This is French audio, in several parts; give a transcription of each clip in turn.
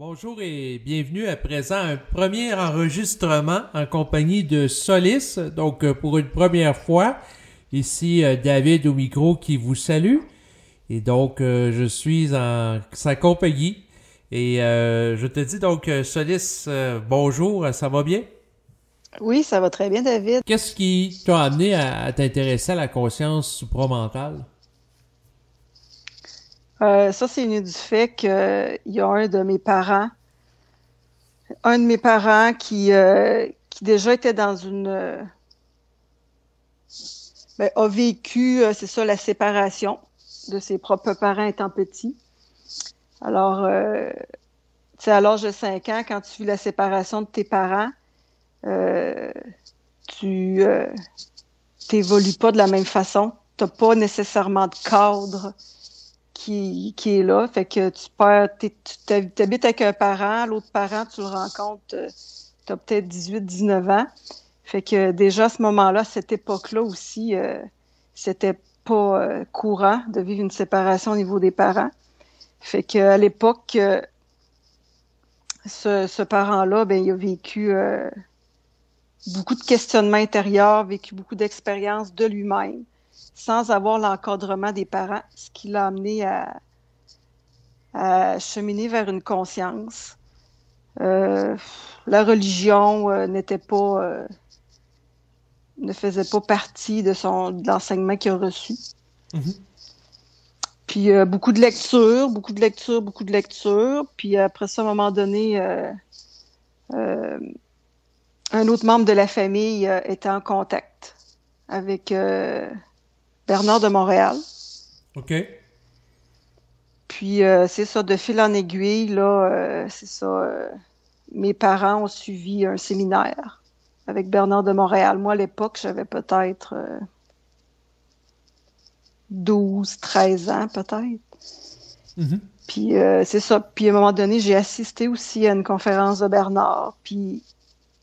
Bonjour et bienvenue à présent à un premier enregistrement en compagnie de Solis, donc euh, pour une première fois. Ici euh, David au micro qui vous salue. Et donc euh, je suis en sa compagnie. Et je te dis donc Solis, bonjour, ça va bien? Oui, ça va très bien David. Qu'est-ce qui t'a amené à, à t'intéresser à la conscience supramentale? Euh, ça, c'est venu du fait qu'il y a un de mes parents, un de mes parents qui, euh, qui déjà était dans une. Euh, ben, a vécu, c'est ça, la séparation de ses propres parents étant petit. Alors, tu sais, à l'âge de 5 ans, quand tu vis la séparation de tes parents, tu n'évolues t'évolues pas de la même façon. Tu n'as pas nécessairement de cadre qui, est là. Fait que tu perds, tu habites avec un parent, l'autre parent, tu le rencontres, euh, tu as peut-être 18, 19 ans. Fait que déjà, à ce moment-là, cette époque-là aussi, euh, c'était pas euh, courant de vivre une séparation au niveau des parents. Fait qu'à l'époque, ce, parent-là, ben, il a vécu beaucoup de questionnements intérieurs, vécu beaucoup d'expériences de lui-même sans avoir l'encadrement des parents, ce qui l'a amené à, à, cheminer vers une conscience. Euh, la religion euh, n'était pas, euh, ne faisait pas partie de son l'enseignement qu'il a reçu. Mhm. Puis euh, beaucoup de lectures, beaucoup de lectures, beaucoup de lectures. Puis après ça, à un moment donné, un autre membre de la famille était en contact avec Bernard de Montréal. OK. Puis euh, c'est ça, de fil en aiguille, là, euh, c'est ça. Euh, mes parents ont suivi un séminaire avec Bernard de Montréal. Moi, à l'époque, j'avais peut-être 12, 13 ans, peut-être. Mm-hmm. Puis c'est ça. Puis à un moment donné, j'ai assisté aussi à une conférence de Bernard. Puis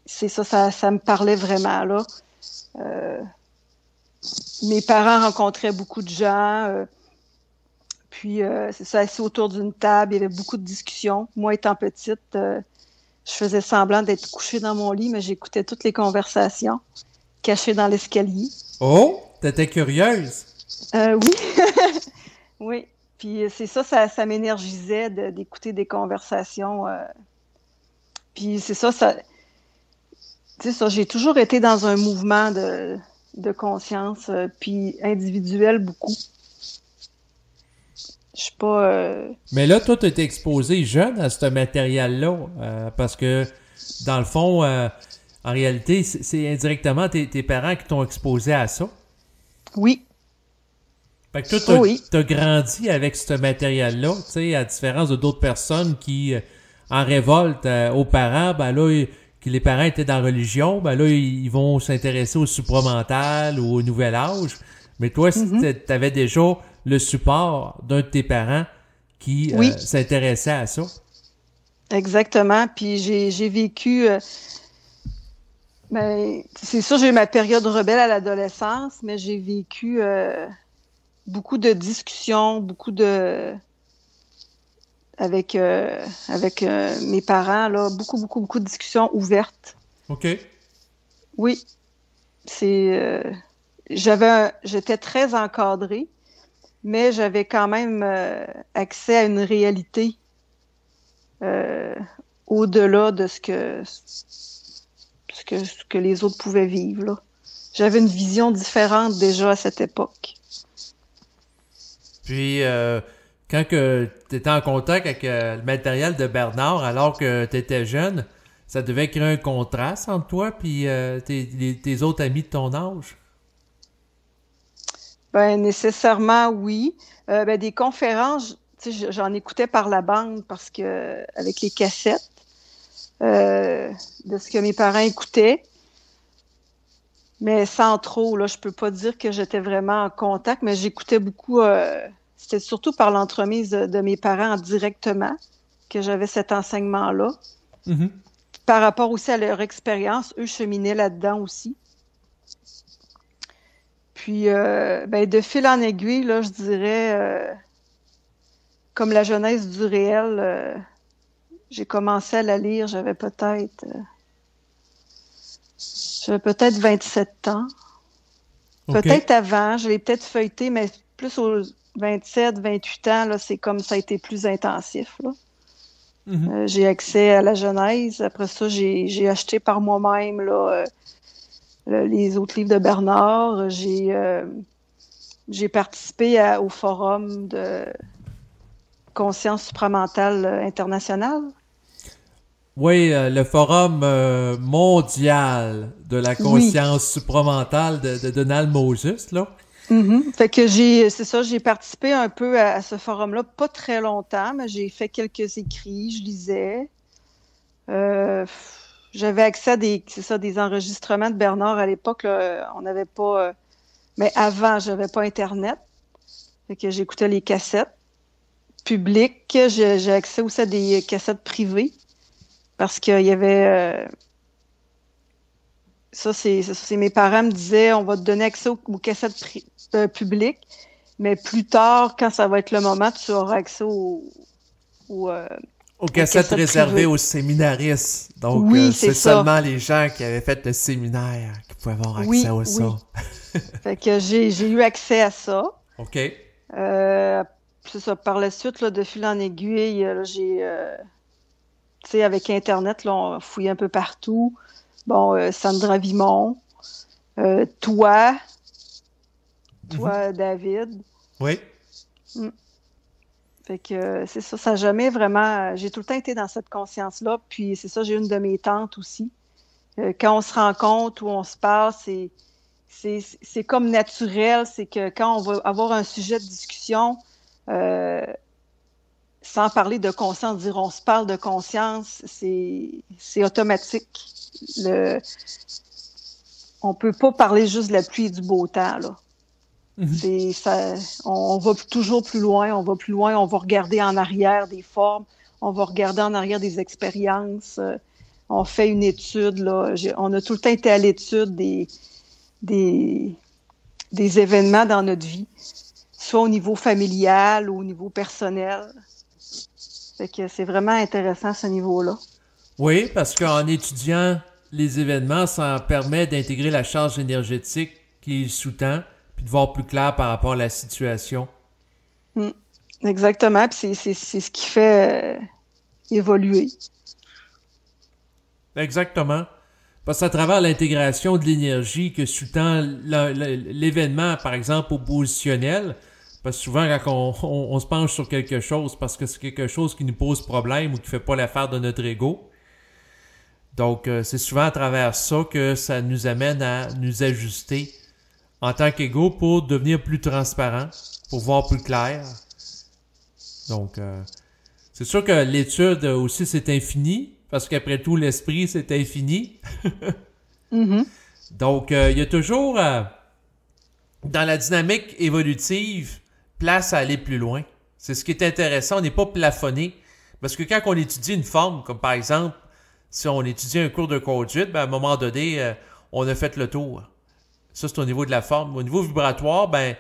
c'est ça, ça, ça, me parlait vraiment, là mes parents rencontraient beaucoup de gens. Euh, puis, euh, c'est ça, assis autour d'une table, il y avait beaucoup de discussions. Moi, étant petite, euh, je faisais semblant d'être couchée dans mon lit, mais j'écoutais toutes les conversations cachées dans l'escalier. Oh, t'étais curieuse? oui. oui. Puis, c'est ça, ça, m'énergisait d'écouter des conversations. Puis, c'est ça, ça. Tu sais, ça, j'ai toujours été dans un mouvement de de conscience, euh, puis individuelle beaucoup. Je suis pas. Euh, Mais là, toi, tu étais exposé jeune à ce matériel-là, euh, parce que dans le fond, en réalité, c'est indirectement tes, tes, parents qui t'ont exposé à ça. Oui. Fait que toi, t'as, grandi avec ce matériel-là, tu sais, à différence de d'autres personnes qui, en révolte aux parents, ben là, les parents étaient dans la religion, ben là, ils vont s'intéresser au supramental ou au nouvel âge. Mais toi, si mhm. tu avais déjà le support d'un de tes parents qui euh, s'intéressait à ça. Exactement. Puis j'ai vécu. Euh, ben, c'est sûr, j'ai eu ma période rebelle à l'adolescence, mais j'ai vécu euh, beaucoup de discussions, beaucoup de avec, euh, avec euh, mes parents, là, beaucoup, beaucoup, beaucoup de discussions ouvertes. OK. Oui. C'est. Euh, j'avais j'étais très encadrée, mais j'avais quand même accès à une réalité au-delà de ce que, ce que ce que les autres pouvaient vivre. Là. J'avais une vision différente déjà à cette époque. Puis quand que tu étais en contact avec euh, le matériel de Bernard alors que tu étais jeune, ça devait créer un contraste entre toi puis euh, tes, autres amis de ton âge? Ben, nécessairement, oui. Euh, ben, des conférences, j'en écoutais par la bande parce que, avec les cassettes de ce que mes parents écoutaient. Mais sans trop, là, je peux pas dire que j'étais vraiment en contact, mais j'écoutais beaucoup c'était surtout par l'entremise de, mes parents directement que j'avais cet enseignement-là. Mm-hmm. Par rapport aussi à leur expérience, eux cheminaient là-dedans aussi. Puis, euh, ben, de fil en aiguille, là, je dirais, euh, comme la jeunesse du réel, euh, j'ai commencé à la lire, j'avais peut-être. peut-être 27 ans. Peut-être avant, je l'ai peut-être feuilleté, mais plus aux, 27, 28 ans, là, c'est comme ça a été plus intensif. Mhm. Euh, j'ai accès à la Genèse. Après ça, j'ai acheté par moi-même euh, les autres livres de Bernard. J'ai euh, participé au forum de conscience supramentale internationale. Oui, le forum mondial de la conscience supramentale de, de, Donald Moses, là. Mm-hmm. Fait que j'ai, c'est ça, j'ai participé un peu à, ce forum-là, pas très longtemps, mais j'ai fait quelques écrits, je lisais. Euh, j'avais accès à des, c'est ça, des enregistrements de Bernard à l'époque. on n'avait pas, euh, mais avant, j'avais pas Internet. Fait que j'écoutais les cassettes publiques. J'ai accès aussi à des cassettes privées parce qu'il y avait euh, ça, c'est, mes parents me disaient, on va te donner accès aux, cassettes euh, publiques, mais plus tard, quand ça va être le moment, tu auras accès aux, aux, euh, aux cassettes, réservées aux séminaristes. Donc, euh, c'est, seulement les gens qui avaient fait le séminaire qui pouvaient avoir accès à ça. Oui. fait que j'ai, eu accès à ça. OK. c'est ça. Par la suite, là, de fil en aiguille, j'ai, tu sais, avec Internet, là, on fouillait un peu partout. Bon, euh, Sandra Vimon, euh, toi, toi, mhm. David. Oui. Mm. Fait que euh, c'est ça, ça jamais vraiment. J'ai tout le temps été dans cette conscience-là. Puis c'est ça, j'ai une de mes tantes aussi. quand on se rencontre ou on se parle, c'est c'est comme naturel, c'est que quand on va avoir un sujet de discussion, sans parler de conscience, dire on se parle de conscience, c'est automatique. Le, on peut pas parler juste de la pluie et du beau temps. Là. Mhm. ça, on, va toujours plus loin, on va plus loin, on va regarder en arrière des formes, on va regarder en arrière des expériences. on fait une étude. Là, on a tout le temps été à l'étude des, des, des événements dans notre vie, soit au niveau familial ou au niveau personnel. Fait que c'est vraiment intéressant ce niveau-là. Oui, parce qu'en étudiant les événements, ça permet d'intégrer la charge énergétique qui sous-tend, puis de voir plus clair par rapport à la situation. Hmm. Exactement, puis c'est ce qui fait euh, évoluer. Exactement. Parce que à travers l'intégration de l'énergie que sous-tend l'événement, par exemple, oppositionnel. Parce que souvent, quand on, se penche sur quelque chose, parce que c'est quelque chose qui nous pose problème ou qui fait pas l'affaire de notre ego. Donc, euh, c'est souvent à travers ça que ça nous amène à nous ajuster en tant qu'ego pour devenir plus transparent, pour voir plus clair. Donc, euh, c'est sûr que l'étude aussi, c'est infini, parce qu'après tout, l'esprit, c'est infini. Mm-hmm. Donc, euh, il y a toujours, dans la dynamique évolutive, place à aller plus loin. C'est ce qui est intéressant. On n'est pas plafonné. Parce que quand on étudie une forme, comme par exemple, si on étudie un cours de conduite, ben à un moment donné, euh, on a fait le tour. Ça, c'est au niveau de la forme. Au niveau vibratoire, ben,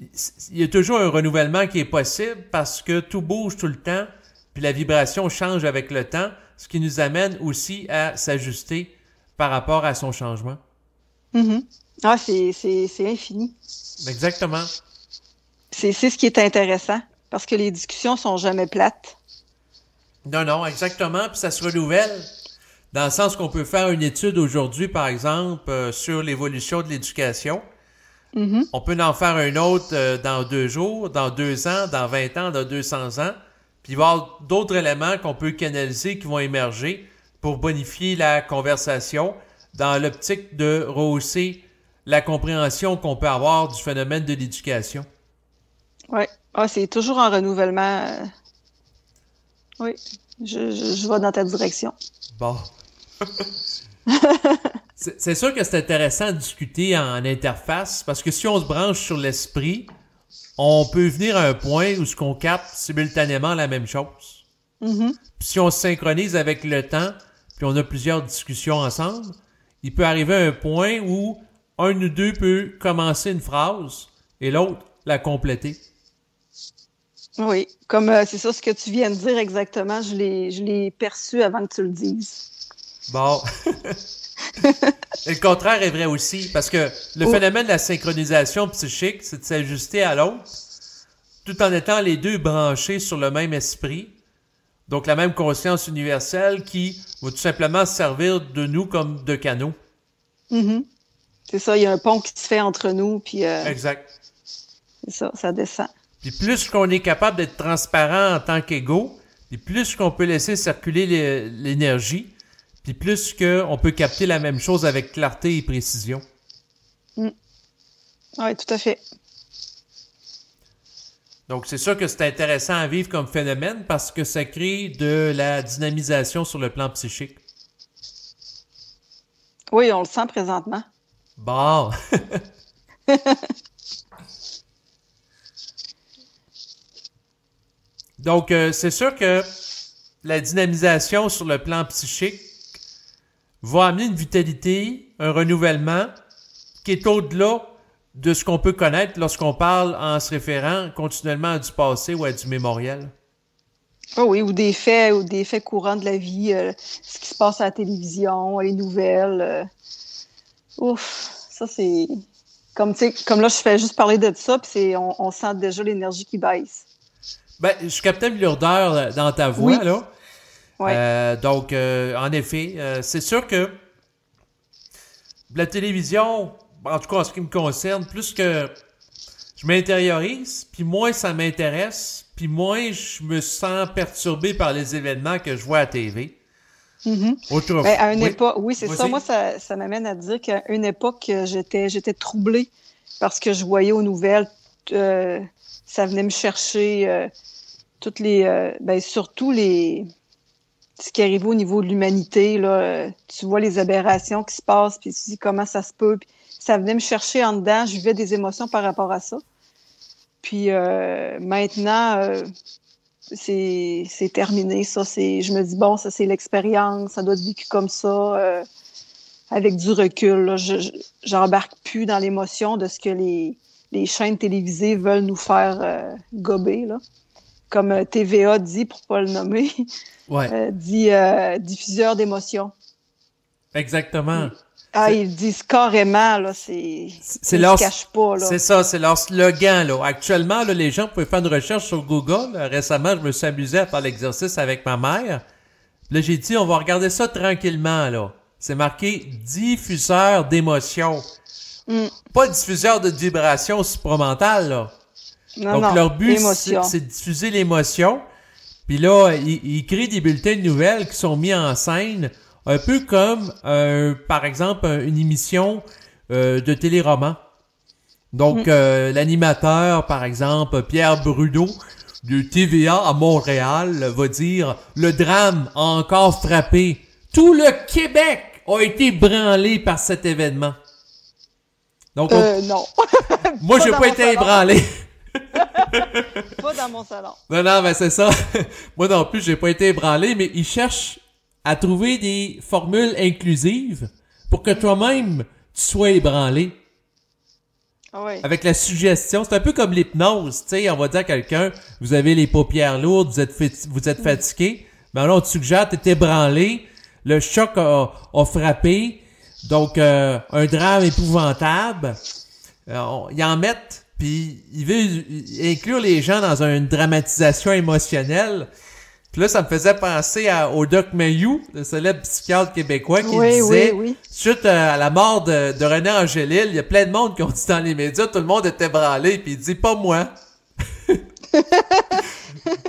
il y a toujours un renouvellement qui est possible parce que tout bouge tout le temps, puis la vibration change avec le temps, ce qui nous amène aussi à s'ajuster par rapport à son changement. Mm-hmm. Ah, c'est infini. Exactement c'est ce qui est intéressant parce que les discussions sont jamais plates. Non, non, exactement. Puis ça se renouvelle dans le sens qu'on peut faire une étude aujourd'hui, par exemple, euh, sur l'évolution de l'éducation. Mm-hmm. On peut en faire un autre euh, dans deux jours, dans deux ans, dans vingt ans, dans deux cents ans. Puis il va d'autres éléments qu'on peut canaliser qui vont émerger pour bonifier la conversation dans l'optique de rehausser la compréhension qu'on peut avoir du phénomène de l'éducation. Oui. Ah, c'est toujours en renouvellement. Euh. Oui. Je, je, vais dans ta direction. Bon. c'est sûr que c'est intéressant de discuter en interface parce que si on se branche sur l'esprit, on peut venir à un point où ce qu'on capte simultanément la même chose. Mm-hmm. Si on se synchronise avec le temps, puis on a plusieurs discussions ensemble, il peut arriver à un point où un ou deux peut commencer une phrase et l'autre la compléter. Oui, comme euh, c'est ça ce que tu viens de dire exactement, je l'ai perçu avant que tu le dises. Bon. le contraire est vrai aussi, parce que le oh. phénomène de la synchronisation psychique, c'est de s'ajuster à l'autre, tout en étant les deux branchés sur le même esprit, donc la même conscience universelle qui va tout simplement servir de nous comme de canaux. Mm-hmm. C'est ça, il y a un pont qui se fait entre nous, puis. Euh, exact. C'est ça, ça descend. Puis plus qu'on est capable d'être transparent en tant qu'ego, plus qu'on peut laisser circuler l'énergie, puis plus qu'on peut capter la même chose avec clarté et précision. Mm. Oui, tout à fait. Donc, c'est sûr que c'est intéressant à vivre comme phénomène parce que ça crée de la dynamisation sur le plan psychique. Oui, on le sent présentement. Bah. Donc, euh, c'est sûr que la dynamisation sur le plan psychique va amener une vitalité, un renouvellement qui est au-delà de ce qu'on peut connaître lorsqu'on parle en se référant continuellement à du passé ou à du mémoriel. Ah oui, ou des faits, ou des faits courants de la vie, euh, ce qui se passe à la télévision, les nouvelles. Euh. Ouf, ça c'est comme, comme là je fais juste parler de ça, puis on, on sent déjà l'énergie qui baisse. Ben, je captais l'urdeur euh, dans ta voix, là. Oui. Euh, donc, euh, en effet, c'est sûr que la télévision, en tout cas en ce qui me concerne, plus que je m'intériorise, puis moins ça m'intéresse, puis moins je me sens perturbé par les événements que je vois à TV. Mm mm-hmm. ben, oui. époque, oui, c'est ça. Moi, ça, m'amène à dire qu'à une époque, j'étais, j'étais troublée parce que je voyais aux nouvelles ça venait me chercher euh, toutes les, euh, ben, surtout les, ce qui arrive au niveau de l'humanité là. Euh, tu vois les aberrations qui se passent, puis tu dis comment ça se peut. Puis ça venait me chercher en dedans. Je vivais des émotions par rapport à ça. Puis maintenant, c'est c'est terminé. Ça, c'est, je me dis bon, ça c'est l'expérience. Ça doit être vécu comme ça avec du recul. Je, j'embarque plus dans l'émotion de ce que les les chaînes télévisées veulent nous faire euh, gober, là. Comme euh, TVA dit, pour pas le nommer, euh, dit diffuseur d'émotions. Exactement. Ah, ils disent carrément, là, c'est... C'est leur... cachent pas, là. C'est ça, c'est leur slogan, là. Actuellement, là, les gens peuvent faire une recherche sur Google. Récemment, je me suis amusé à faire l'exercice avec ma mère. Là, j'ai dit, on va regarder ça tranquillement, là. C'est marqué diffuseur d'émotions. Mm. Pas diffuseur de vibrations supramentales, là. Donc, leur but, c'est de diffuser l'émotion. Puis là, ils, créent des bulletins de nouvelles qui sont mis en scène, un peu comme, euh, par exemple, une émission euh, de téléroman. Donc, mm. euh, l'animateur, par exemple, Pierre Brudeau, de TVA à Montréal, va dire « Le drame a encore frappé. Tout le Québec a été branlé par cet événement. » Euh, non. Moi, je pas été ébranlé. pas dans mon salon. Non, non, mais c'est ça. Moi non plus, j'ai pas été ébranlé, mais ils cherchent à trouver des formules inclusives pour que toi-même, tu sois ébranlé. Ah Avec la suggestion, c'est un peu comme l'hypnose, tu sais, on va dire à quelqu'un, vous avez les paupières lourdes, vous êtes, vous êtes mm. fatigué, mais ben là, on te suggère, es ébranlé, le choc a frappé, donc, euh, un drame épouvantable. Euh, ils en mettent, puis ils veulent inclure les gens dans une dramatisation émotionnelle. Puis là, ça me faisait penser au Doc Mayou, le célèbre psychiatre québécois, qui disait, suite euh, à la mort de, René Angélil, il y a plein de monde qui ont dit dans les médias, tout le monde était branlé, puis il dit, pas moi.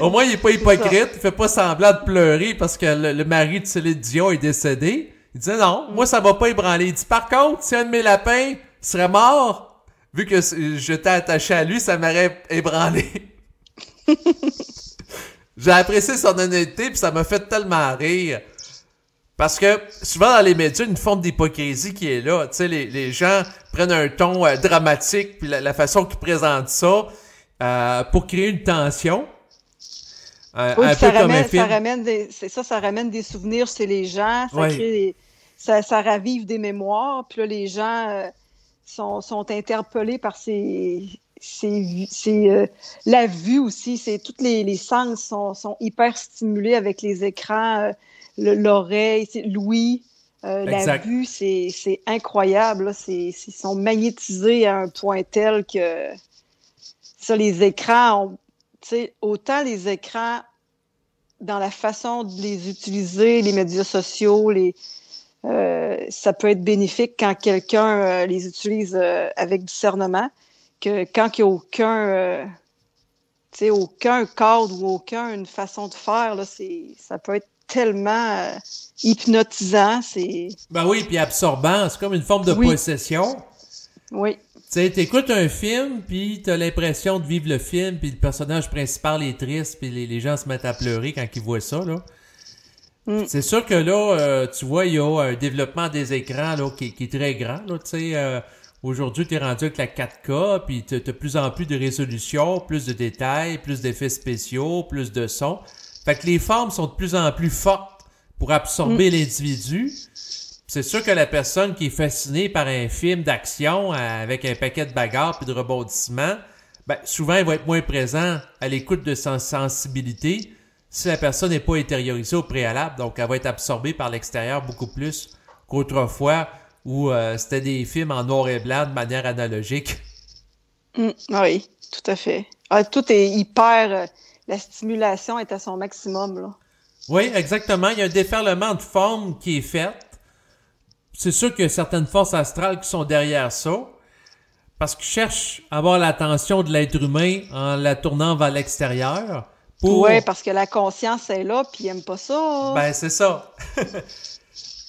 Au moins, il est pas hypocrite, il fait pas semblant de pleurer parce que le, le mari de Céline Dion est décédé. Il disait non, moi ça va pas ébranler. Il dit par contre, si un de mes lapins serait mort, vu que j'étais attaché à lui, ça m'aurait ébranlé. J'ai apprécié son honnêteté puis ça m'a fait tellement rire. Parce que souvent dans les médias, une forme d'hypocrisie qui est là. Tu sais, les, gens prennent un ton euh, dramatique puis la, façon qu'ils présentent ça euh, pour créer une tension oui, euh, ça, ramène, ça ramène, des, ça, ça ramène des souvenirs chez les gens, ça, crée ça, ravive des mémoires, puis là, les gens euh, sont, sont, interpellés par ces, ces, euh, la vue aussi, c'est toutes les, les sens sont, sont, hyper stimulés avec les écrans, l'oreille, l'ouïe. la vue, c'est incroyable. C'est, ils sont magnétisés à un point tel que ça, les écrans, autant les écrans dans la façon de les utiliser, les médias sociaux, euh, ça peut être bénéfique quand quelqu'un euh, les utilise euh, avec discernement, que quand il n'y a aucun, aucun cadre ou aucune façon de faire, ça peut être tellement hypnotisant. Ben oui, puis absorbant, c'est comme une forme de possession. Oui. Tu sais, t'écoutes un film, puis t'as l'impression de vivre le film, puis le personnage principal est triste, puis les, gens se mettent à pleurer quand ils voient ça, là. Mm. C'est sûr que là, euh, tu vois, il y a un développement des écrans là, qui, est très grand. Là, euh, aujourd'hui, tu es rendu avec la 4K, puis tu as plus en plus de résolution, plus de détails, plus d'effets spéciaux, plus de sons. Fait que les formes sont de plus en plus fortes pour absorber mm. l'individu c'est sûr que la personne qui est fascinée par un film d'action euh, avec un paquet de bagarres puis de rebondissements, ben, souvent, elle va être moins présent à l'écoute de sa sensibilité si la personne n'est pas intériorisée au préalable. Donc, elle va être absorbée par l'extérieur beaucoup plus qu'autrefois où euh, c'était des films en noir et blanc de manière analogique. Mm, ah oui, tout à fait. Ah, tout est hyper. Euh, la stimulation est à son maximum. Là. Oui, exactement. Il y a un déferlement de forme qui est fait c'est sûr qu'il y a certaines forces astrales qui sont derrière ça, parce qu'ils cherchent à avoir l'attention de l'être humain en la tournant vers l'extérieur. Oui, parce que la conscience est là, puis ils n'aiment pas ça. Ben, c'est ça.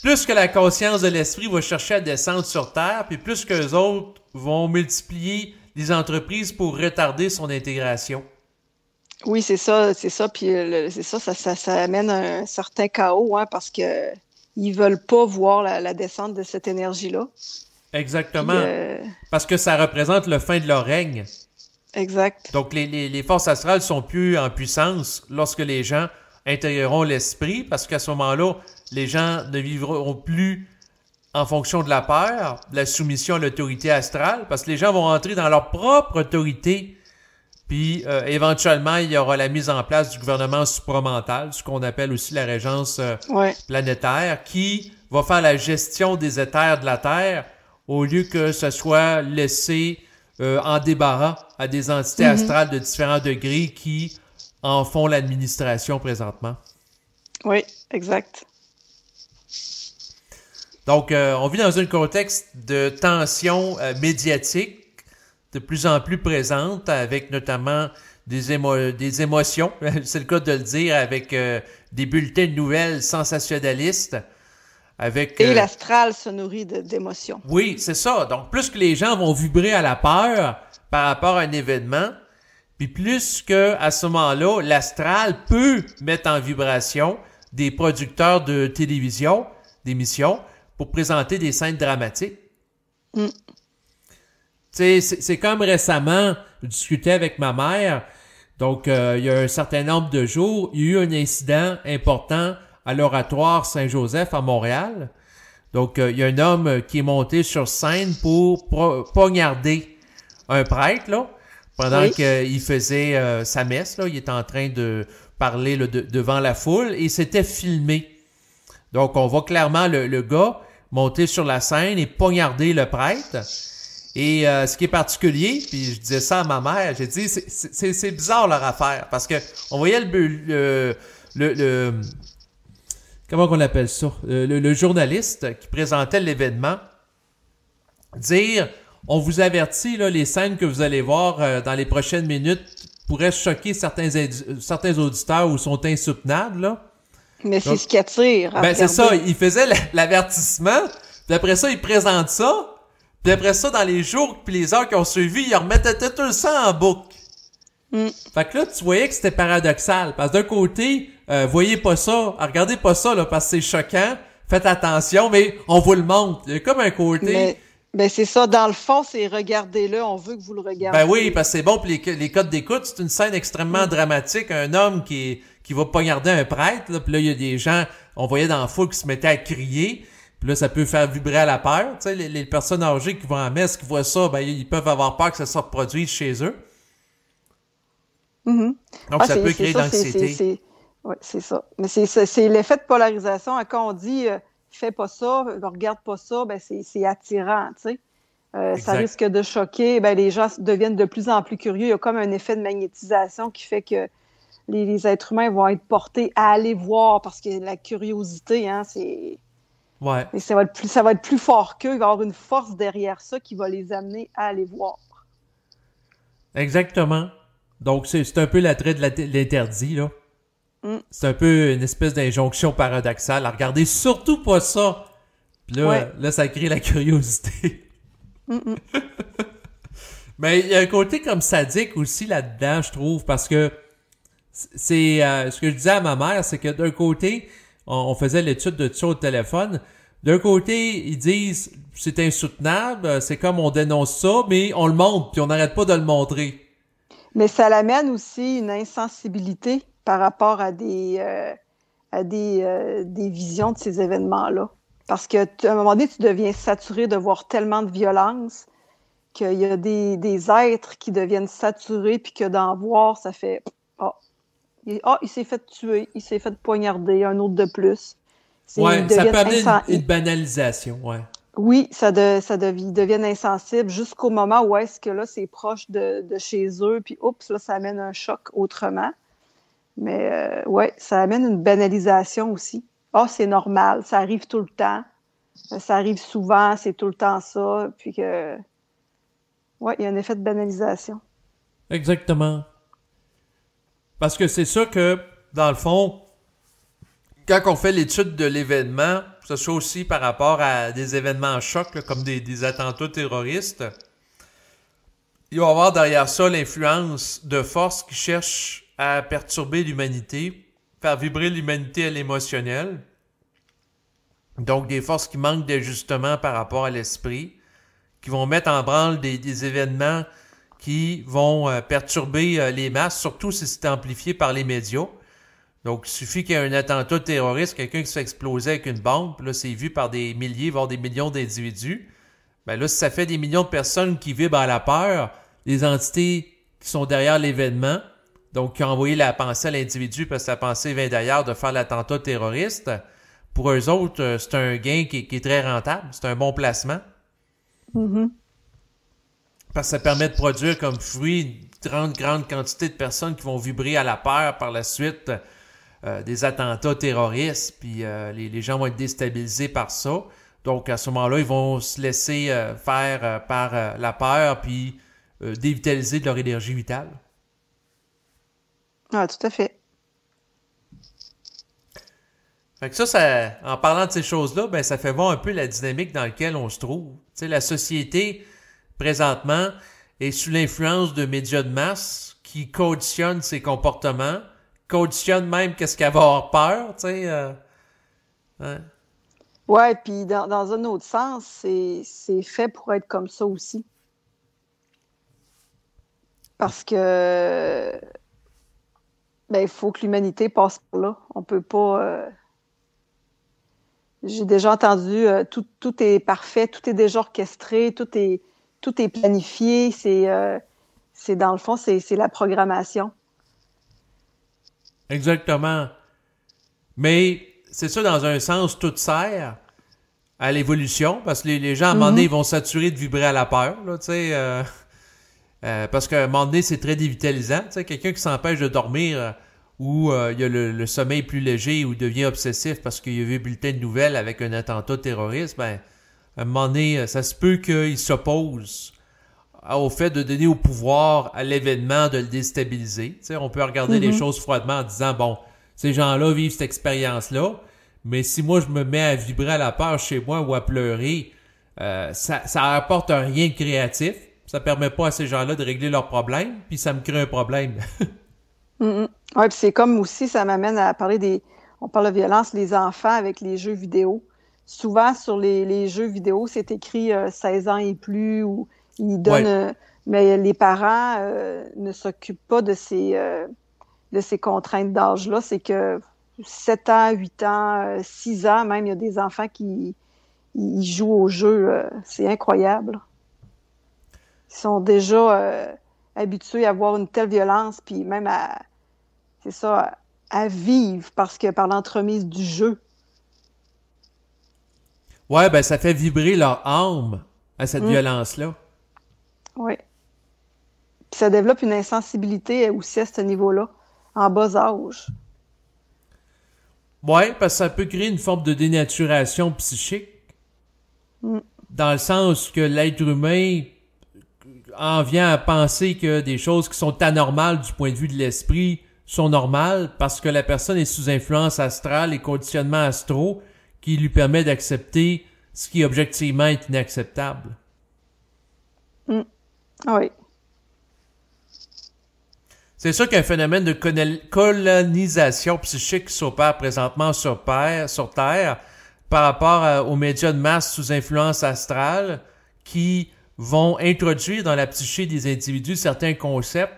plus que la conscience de l'esprit va chercher à descendre sur Terre, puis plus que autres vont multiplier les entreprises pour retarder son intégration. Oui, c'est ça, c'est ça, puis c'est ça, ça, ça, ça amène un certain chaos, hein, parce que ils veulent pas voir la, descente de cette énergie-là. Exactement. Euh, parce que ça représente le fin de leur règne. Exact. Donc les, les, les forces astrales sont plus en puissance lorsque les gens intégreront l'esprit, parce qu'à ce moment-là, les gens ne vivront plus en fonction de la peur, de la soumission à l'autorité astrale, parce que les gens vont entrer dans leur propre autorité puis euh, éventuellement, il y aura la mise en place du gouvernement supramental, ce qu'on appelle aussi la régence euh, planétaire, qui va faire la gestion des éthers de la Terre au lieu que ce soit laissé euh, en débarras à des entités mhm. astrales de différents degrés qui en font l'administration présentement. Oui, exact. Donc, on vit dans un contexte de tension médiatique de plus en plus présente, avec notamment des, des émotions, c'est le cas de le dire, avec euh, des bulletins de nouvelles sensationnalistes. Avec, Et euh, l'astral se nourrit d'émotions. Oui, c'est ça. Donc, plus que les gens vont vibrer à la peur par rapport à un événement, puis plus que à ce moment-là, l'astral peut mettre en vibration des producteurs de télévision, d'émissions, pour présenter des scènes dramatiques. Mm c'est comme récemment, je discutais avec ma mère. Donc, euh, il y a un certain nombre de jours, il y a eu un incident important à l'oratoire Saint-Joseph à Montréal. Donc, euh, il y a un homme qui est monté sur scène pour poignarder un prêtre, là, pendant qu'il faisait euh, sa messe, là. Il était en train de parler devant la foule et c'était filmé. Donc, on voit clairement le, le, gars monter sur la scène et poignarder le prêtre. Et euh, ce qui est particulier, puis je disais ça à ma mère, j'ai dit, c'est bizarre leur affaire, parce que on voyait le... le, le, comment on appelle ça? Le, journaliste qui présentait l'événement dire, on vous avertit, là, les scènes que vous allez voir euh, dans les prochaines minutes pourraient choquer certains, certains auditeurs ou sont insoutenables. Là. Mais c'est ce qui attire. Ben c'est ça, il faisait l'avertissement, puis après ça, il présente ça, D'après ça, dans les jours puis les heures qui ont suivi, ils remettaient tout le sang en boucle. Mm. Fait que là, tu voyais que c'était paradoxal. Parce que d'un côté, euh, voyez pas ça, regardez pas ça, là, parce que c'est choquant, faites attention, mais on vous le montre. Il y a comme un côté... Mais... Ben c'est ça, dans le fond, c'est regardez-le, on veut que vous le regardiez. Ben oui, parce que c'est bon, puis les, les codes d'écoute, c'est une scène extrêmement mm. dramatique, un homme qui qui va poignarder un prêtre, là, puis là, il y a des gens, on voyait dans le fou qui se mettaient à crier, puis là, ça peut faire vibrer à la peur. Tu sais, les, personnes âgées qui vont à messe, qui voient ça, ben, ils peuvent avoir peur que ça se reproduise chez eux. Mm-hmm. Donc, ah, ça peut créer de l'anxiété. Oui, c'est ça. Mais c'est l'effet de polarisation. Quand on dit euh, fais pas ça, ne regarde pas ça, ben c'est attirant, tu sais. Euh, ça risque de choquer. Ben, les gens deviennent de plus en plus curieux. Il y a comme un effet de magnétisation qui fait que les, êtres humains vont être portés à aller voir parce que la curiosité, hein, c'est Ouais. Et ça va, être plus, ça va être plus fort qu'eux. Il va y avoir une force derrière ça qui va les amener à aller voir. Exactement. Donc, c'est un peu l'attrait de l'interdit, là. Mm. C'est un peu une espèce d'injonction paradoxale. Regardez surtout pas ça. Puis là, là, ça crée la curiosité. Mais il y a un côté comme sadique aussi là-dedans, je trouve, parce que c'est euh, ce que je disais à ma mère, c'est que d'un côté, on, faisait l'étude de ça au téléphone. D'un côté, ils disent c'est insoutenable, euh, c'est comme on dénonce ça, mais on le montre, puis on n'arrête pas de le montrer. Mais ça l'amène aussi une insensibilité par rapport à des, euh, euh, des, visions de ces événements-là. Parce que à un moment donné, tu deviens saturé de voir tellement de violence qu'il y a des, des êtres qui deviennent saturés, puis que d'en voir, ça fait « Ah, il s'est fait tuer, il s'est fait poignarder, un autre de plus. Ouais, ça peut une, banalisation, ouais. Oui, ça, devient ça jusqu'au moment où est-ce que là, c'est proche de, chez eux, puis oups, là, ça amène un choc autrement. Mais oui, euh, ouais, ça amène une banalisation aussi. Ah, c'est normal, ça arrive tout le temps, euh, ça arrive souvent, c'est tout le temps ça, puis que... Ouais, il y a un effet de banalisation. Exactement. Parce que c'est ça que, dans le fond, quand on fait l'étude de l'événement, que ce soit aussi par rapport à des événements en choc, comme des, attentats terroristes, il va y avoir derrière ça l'influence de forces qui cherchent à perturber l'humanité, faire vibrer l'humanité à l'émotionnel. Donc des forces qui manquent d'ajustement par rapport à l'esprit, qui vont mettre en branle des événements qui vont euh, perturber euh, les masses, surtout si c'est amplifié par les médias. Donc, il suffit qu'il y ait un attentat terroriste, quelqu'un qui se fait avec une bombe, là, c'est vu par des milliers, voire des millions d'individus. Ben là, si ça fait des millions de personnes qui vivent à la peur, les entités qui sont derrière l'événement, donc qui ont envoyé la pensée à l'individu parce que la pensée vient d'ailleurs de faire l'attentat terroriste, pour eux autres, euh, c'est un gain qui, est très rentable, c'est un bon placement. Mm-hmm. Parce que ça permet de produire comme fruit une grande, grande quantité de personnes qui vont vibrer à la peur par la suite euh, des attentats terroristes, puis euh, les, gens vont être déstabilisés par ça. Donc à ce moment-là, ils vont se laisser euh, faire par la peur, puis dévitaliser de leur énergie vitale. Ah, tout à fait. Fait que ça, ça, en parlant de ces choses-là, ben, ça fait voir un peu la dynamique dans laquelle on se trouve. sais, la société présentement, et sous l'influence de médias de masse qui conditionnent ses comportements, conditionnent même qu'est-ce qu'avoir peur, tu euh, ouais. Ouais, puis dans, un autre sens, c'est fait pour être comme ça aussi. Parce que ben, il faut que l'humanité passe par là. On peut pas. Euh, j'ai déjà entendu euh, tout est parfait, tout est déjà orchestré, tout est tout est planifié. C'est euh, dans le fond, c'est la programmation. Exactement. Mais c'est ça, dans un sens, tout sert à l'évolution, parce que les, gens, à un moment donné, mhm. vont saturer de vibrer à la peur, euh, euh, parce qu'à un moment donné, c'est très dévitalisant. Tu quelqu'un qui s'empêche de dormir ou il y a le, sommeil plus léger ou devient obsessif parce qu'il a vu un bulletin de nouvelles avec un attentat terroriste, ben, un moment donné, euh, ça se peut qu'il s'oppose au fait de donner au pouvoir à l'événement de le déstabiliser. on peut regarder les mhm. choses froidement en disant, bon, ces gens-là vivent cette expérience-là, mais si moi je me mets à vibrer à la peur chez moi ou à pleurer, euh, ça, ça apporte un rien de créatif, ça permet pas à ces gens-là de régler leurs problèmes, puis ça me crée un problème. Mhm. Oui, puis c'est comme aussi, ça m'amène à parler des... On parle de violence, les enfants avec les jeux vidéo souvent sur les, jeux vidéo, c'est écrit 16 euh, ans et plus ou ils donnent. Euh, mais les parents euh, ne s'occupent pas de ces, de ces contraintes d'âge-là. C'est que 7 ans, 8 ans, 6 ans, même, il y a des enfants qui jouent au jeu. c'est incroyable. Ils sont déjà habitués à voir une telle violence, puis même à, c'est ça, à vivre parce que par l'entremise du jeu, Ouais, ben ça fait vibrer leur âme à cette mm. violence-là. Oui. Puis ça développe une insensibilité aussi à ce niveau-là, en bas âge. Oui, parce que ça peut créer une forme de dénaturation psychique. Mm. Dans le sens que l'être humain en vient à penser que des choses qui sont anormales du point de vue de l'esprit sont normales parce que la personne est sous influence astrale et conditionnement astro qui lui permet d'accepter ce qui objectivement est inacceptable. Mm. Oui. C'est sûr qu'un phénomène de colonisation psychique qui s'opère présentement sur, sur Terre par rapport euh, aux médias de masse sous influence astrale qui vont introduire dans la psyché des individus certains concepts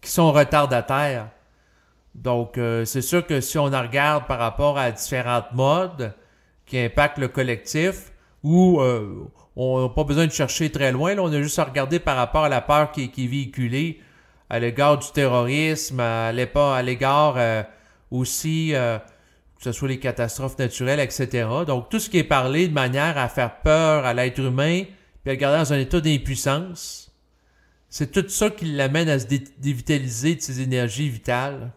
qui sont retardataires. Donc, euh, c'est sûr que si on en regarde par rapport à différentes modes, qui impacte le collectif où euh, on n'a pas besoin de chercher très loin. on a juste à regarder par rapport à la peur qui, qui est véhiculée à l'égard du terrorisme, à l'égard euh, aussi euh, que ce soit les catastrophes naturelles, etc. Donc tout ce qui est parlé de manière à faire peur à l'être humain, puis à le garder dans un état d'impuissance, c'est tout ça qui l'amène à se dévitaliser de ses énergies vitales.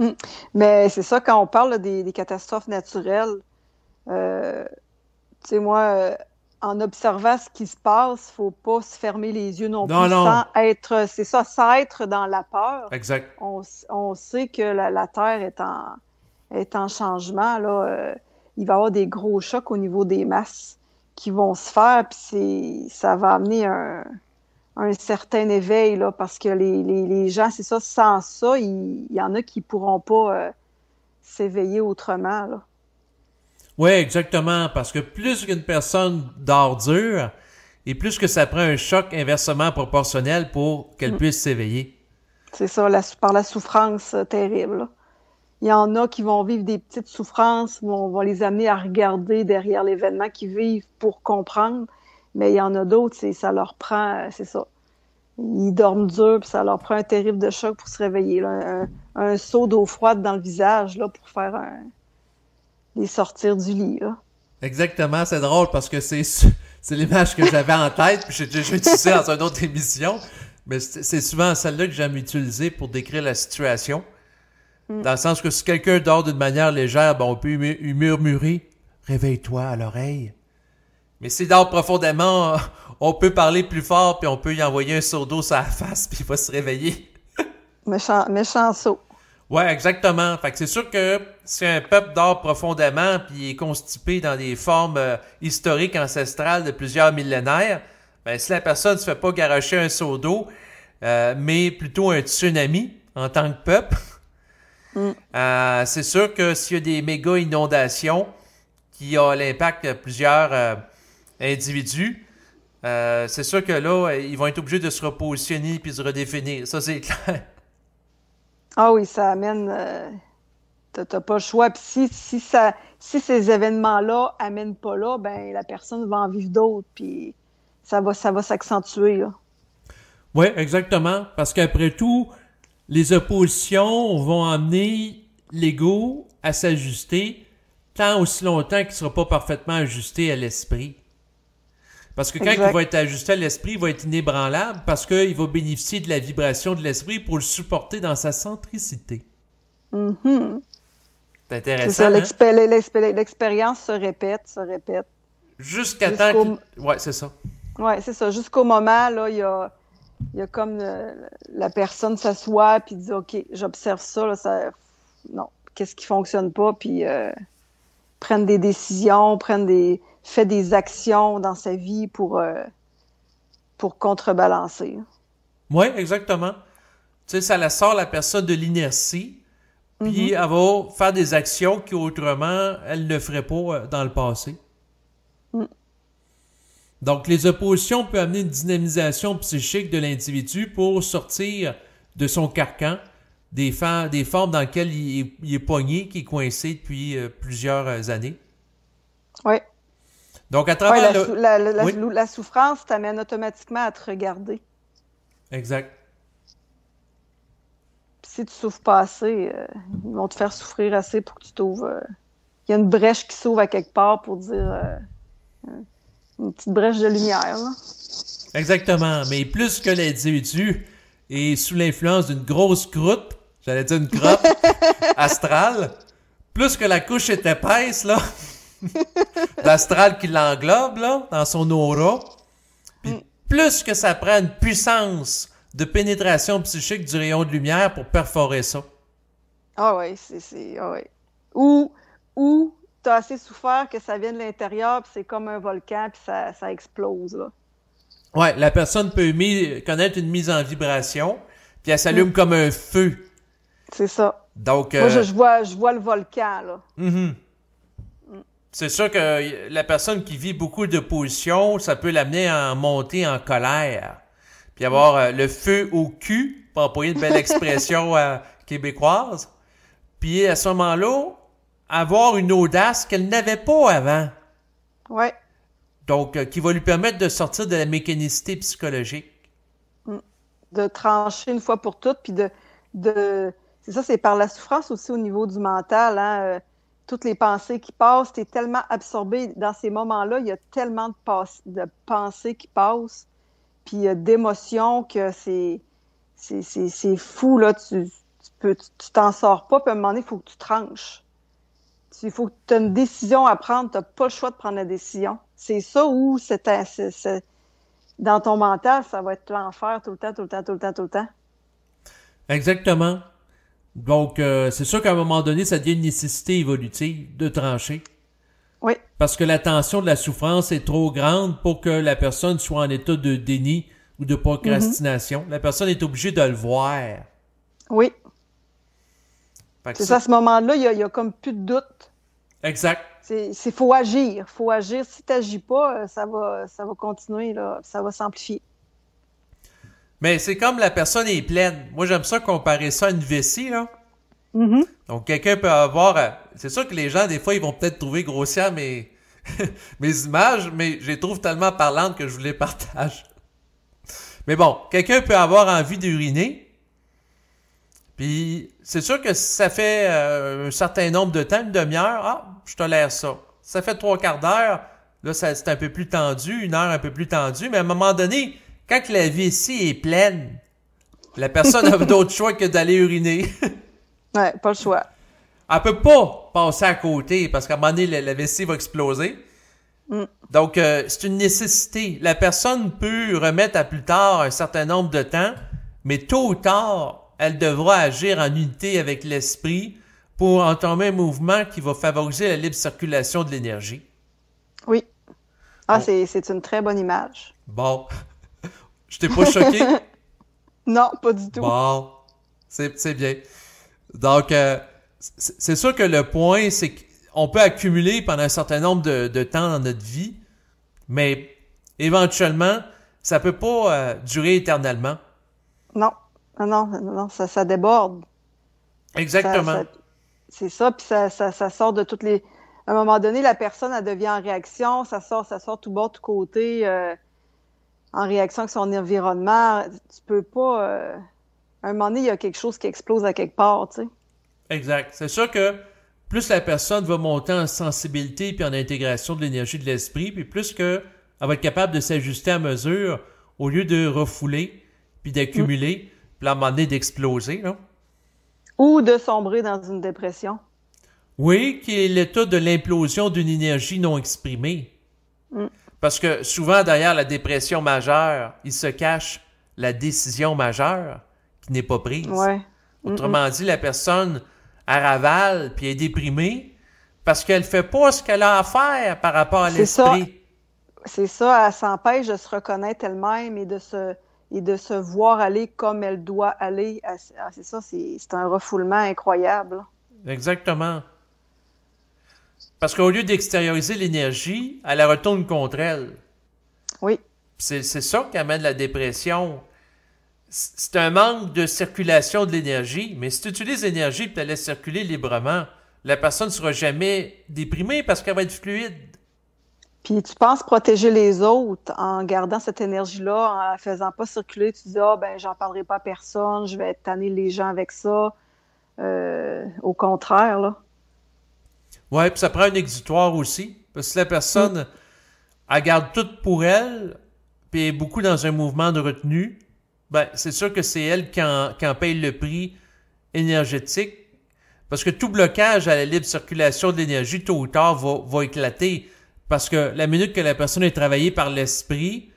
Mm. Mais c'est ça, quand on parle des, catastrophes naturelles, euh, tu sais, moi, euh, en observant ce qui se passe, faut pas se fermer les yeux non, plus non. sans être, c'est ça, ça être dans la peur. Exact. On, sait que la, Terre est en, est en changement, là. Euh, il va y avoir des gros chocs au niveau des masses qui vont se faire, puis ça va amener un, un certain éveil, là, parce que les, gens, c'est ça, sans ça, il, y en a qui pourront pas euh, s'éveiller autrement. Oui, exactement, parce que plus qu'une personne dort dur, et plus que ça prend un choc inversement proportionnel pour qu'elle mm. puisse s'éveiller. C'est ça, par la souffrance euh, terrible. Il y en a qui vont vivre des petites souffrances, mais on va les amener à regarder derrière l'événement qu'ils vivent pour comprendre. Mais il y en a d'autres, ça leur prend, euh, c'est ça. Ils dorment dur, puis ça leur prend un terrible de choc pour se réveiller. un, un, seau d'eau froide dans le visage là, pour faire un, les sortir du lit. Exactement, c'est drôle parce que c'est l'image que j'avais en tête, puis j'ai déjà utilisé dans une autre émission. Mais c'est souvent celle-là que j'aime utiliser pour décrire la situation. Mm. Dans le sens que si quelqu'un dort d'une manière légère, ben on peut lui murmurer Réveille-toi à l'oreille. Mais s'il dort profondément, on peut parler plus fort, puis on peut y envoyer un seau d'eau sur la face, puis il va se réveiller. méchant, méchant saut. Ouais, exactement. Fait que c'est sûr que si un peuple dort profondément, puis est constipé dans des formes euh, historiques ancestrales de plusieurs millénaires, ben, si la personne ne se fait pas garocher un seau d'eau, euh, mais plutôt un tsunami en tant que peuple, mm. euh, c'est sûr que s'il y a des méga inondations qui ont l'impact de plusieurs individus, euh, c'est sûr que là, ils vont être obligés de se repositionner puis se redéfinir. Ça, c'est clair. Ah oui, ça amène. Euh, tu n'as pas le choix. Puis si, si, ça, si ces événements-là amènent pas là, ben la personne va en vivre d'autres. Puis ça va, ça va s'accentuer. Oui, exactement. Parce qu'après tout, les oppositions vont amener l'ego à s'ajuster tant aussi longtemps qu'il ne sera pas parfaitement ajusté à l'esprit. Parce que quand il va être ajusté à l'esprit, il va être inébranlable parce qu'il va bénéficier de la vibration de l'esprit pour le supporter dans sa centricité. Mm-hmm. C'est intéressant. Hein? L'expérience se répète, se répète. Jusqu'à Jusqu temps. Ouais, c'est ça. Ouais, c'est ça. Jusqu'au moment, là, il y a, comme la personne s'assoit puis dit OK, j'observe ça, là, ça. Non, qu'est-ce qui fonctionne pas? Puis. Euh, prenne des décisions, prenne des, fait des actions dans sa vie pour, euh, pour contrebalancer. Oui, exactement. Tu sais, ça la sort la personne de l'inertie, puis mm-hmm. elle va faire des actions qu'autrement, elle ne ferait pas euh, dans le passé. Mm. Donc, les oppositions peuvent amener une dynamisation psychique de l'individu pour sortir de son carcan des, des formes dans lesquelles il est, poigné, pogné, qui est coincé depuis euh, plusieurs euh, années. Oui. Donc, à travers. la, la, la, souffrance t'amène automatiquement à te regarder. Exact. si tu souffres pas assez, euh, ils vont te faire souffrir assez pour que tu t'ouvres. Il y a une brèche qui s'ouvre à quelque part pour dire. une petite brèche de lumière. Exactement. Mais plus que l'individu est sous l'influence d'une grosse croûte j'allais dire une crotte astrale, plus que la couche est épaisse, là, l'astral qui l'englobe, là, dans son aura, puis mm. plus que ça prend une puissance de pénétration psychique du rayon de lumière pour perforer ça. Ah oui, c'est... Ah ouais. Ou, ou t'as assez souffert que ça vient de l'intérieur, puis c'est comme un volcan, puis ça, explose, là. Ouais, la personne peut connaître une mise en vibration, puis elle s'allume mm. comme un feu c'est ça. Donc, Moi, euh, je, vois, je vois le volcan, là. Mhm. Mm. C'est sûr que la personne qui vit beaucoup de positions, ça peut l'amener à monter en colère. Puis avoir euh, le feu au cul, pour employer une belle expression euh, québécoise. Puis à ce moment-là, avoir une audace qu'elle n'avait pas avant. Ouais. Donc, qui va lui permettre de sortir de la mécanicité psychologique. Mm. De trancher une fois pour toutes, puis de, de ça, c'est par la souffrance aussi au niveau du mental. Hein, euh, toutes les pensées qui passent, tu es tellement absorbé dans ces moments-là, il y a tellement de, pensées qui passent, puis a d'émotions que c'est, c'est, fou, là, tu, tu t'en sors pas, puis à un moment donné, il faut que tu tranches. Il faut que tu aies une décision à prendre, tu n'as pas le choix de prendre la décision. C'est ça où c'est, dans ton mental, ça va être l'enfer tout le temps, tout le temps, tout le temps, tout le temps. Exactement. Donc, euh, c'est sûr qu'à un moment donné, ça devient une nécessité évolutive de trancher. Oui. Parce que la tension de la souffrance est trop grande pour que la personne soit en état de déni ou de procrastination. Mhm. La personne est obligée de le voir. Oui. C'est ça, à ce moment-là, il n'y a, comme plus de doute. Exact. C'est faut agir. faut agir. Si tu n'agis pas, euh, ça va, ça va continuer, ça va s'amplifier. Mais c'est comme la personne est pleine. Moi, j'aime ça comparer ça à une vessie, là. Mm-hmm. Donc, quelqu'un peut avoir. Euh, c'est sûr que les gens, des fois, ils vont peut-être trouver grossière mes... mes images, mais je les trouve tellement parlantes que je vous les partage. Mais bon, quelqu'un peut avoir envie d'uriner. Puis, c'est sûr que ça fait euh, un certain nombre de temps, une demi-heure, ah, je tolère ça. Ça fait trois quarts d'heure, là, c'est un peu plus tendu, une heure un peu plus tendue, mais à un moment donné, quand la vessie est pleine, la personne a d'autre choix que d'aller uriner. ouais, pas le choix. Elle peut pas passer à côté parce qu'à un moment donné, la, vessie va exploser. Mm. Donc, euh, c'est une nécessité. La personne peut remettre à plus tard un certain nombre de temps, mais tôt ou tard, elle devra agir en unité avec l'esprit pour entamer un mouvement qui va favoriser la libre circulation de l'énergie. Oui. Ah, c'est une très bonne image. Bon. Je t'ai pas choqué? non, pas du tout. Bon, c'est bien. Donc, euh, c'est sûr que le point, c'est qu'on peut accumuler pendant un certain nombre de, temps dans notre vie, mais éventuellement, ça peut pas euh, durer éternellement. Non, non, non, ça, ça déborde. Exactement. C'est ça, puis ça, ça, sort de toutes les. À un moment donné, la personne, elle devient en réaction, ça sort, ça sort tout bord, tout côté. Euh, en réaction avec son environnement, tu peux pas. À euh, un moment donné, il y a quelque chose qui explose à quelque part, tu sais. Exact. C'est sûr que plus la personne va monter en sensibilité puis en intégration de l'énergie de l'esprit, puis plus que elle va être capable de s'ajuster à mesure au lieu de refouler puis d'accumuler, mm. puis à un moment donné d'exploser, Ou de sombrer dans une dépression. Oui, qui est l'état de l'implosion d'une énergie non exprimée. Mm. Parce que souvent, derrière la dépression majeure, il se cache la décision majeure qui n'est pas prise. Autrement dit, la personne elle ravale puis est déprimée parce qu'elle fait pas ce qu'elle a à faire par rapport à l'esprit. C'est ça. ça, elle s'empêche de se reconnaître elle-même et de se et de se voir aller comme elle doit aller. C'est ça, c'est un refoulement incroyable. Exactement. Parce qu'au lieu d'extérioriser l'énergie, elle la retourne contre elle. Oui. C'est ça qui amène la dépression. C'est un manque de circulation de l'énergie, mais si tu utilises l'énergie et tu la laisses circuler librement, la personne ne sera jamais déprimée parce qu'elle va être fluide. Puis tu penses protéger les autres en gardant cette énergie-là, en la faisant pas circuler. Tu dis, ah, ben, j'en parlerai pas à personne, je vais tanner les gens avec ça. Euh, au contraire, là. Oui, puis ça prend un exutoire aussi. Parce que la personne, mm. elle garde tout pour elle, puis est beaucoup dans un mouvement de retenue, ben, c'est sûr que c'est elle qui en, paye le prix énergétique. Parce que tout blocage à la libre circulation de l'énergie, tôt ou tard, va, va éclater. Parce que la minute que la personne est travaillée par l'esprit,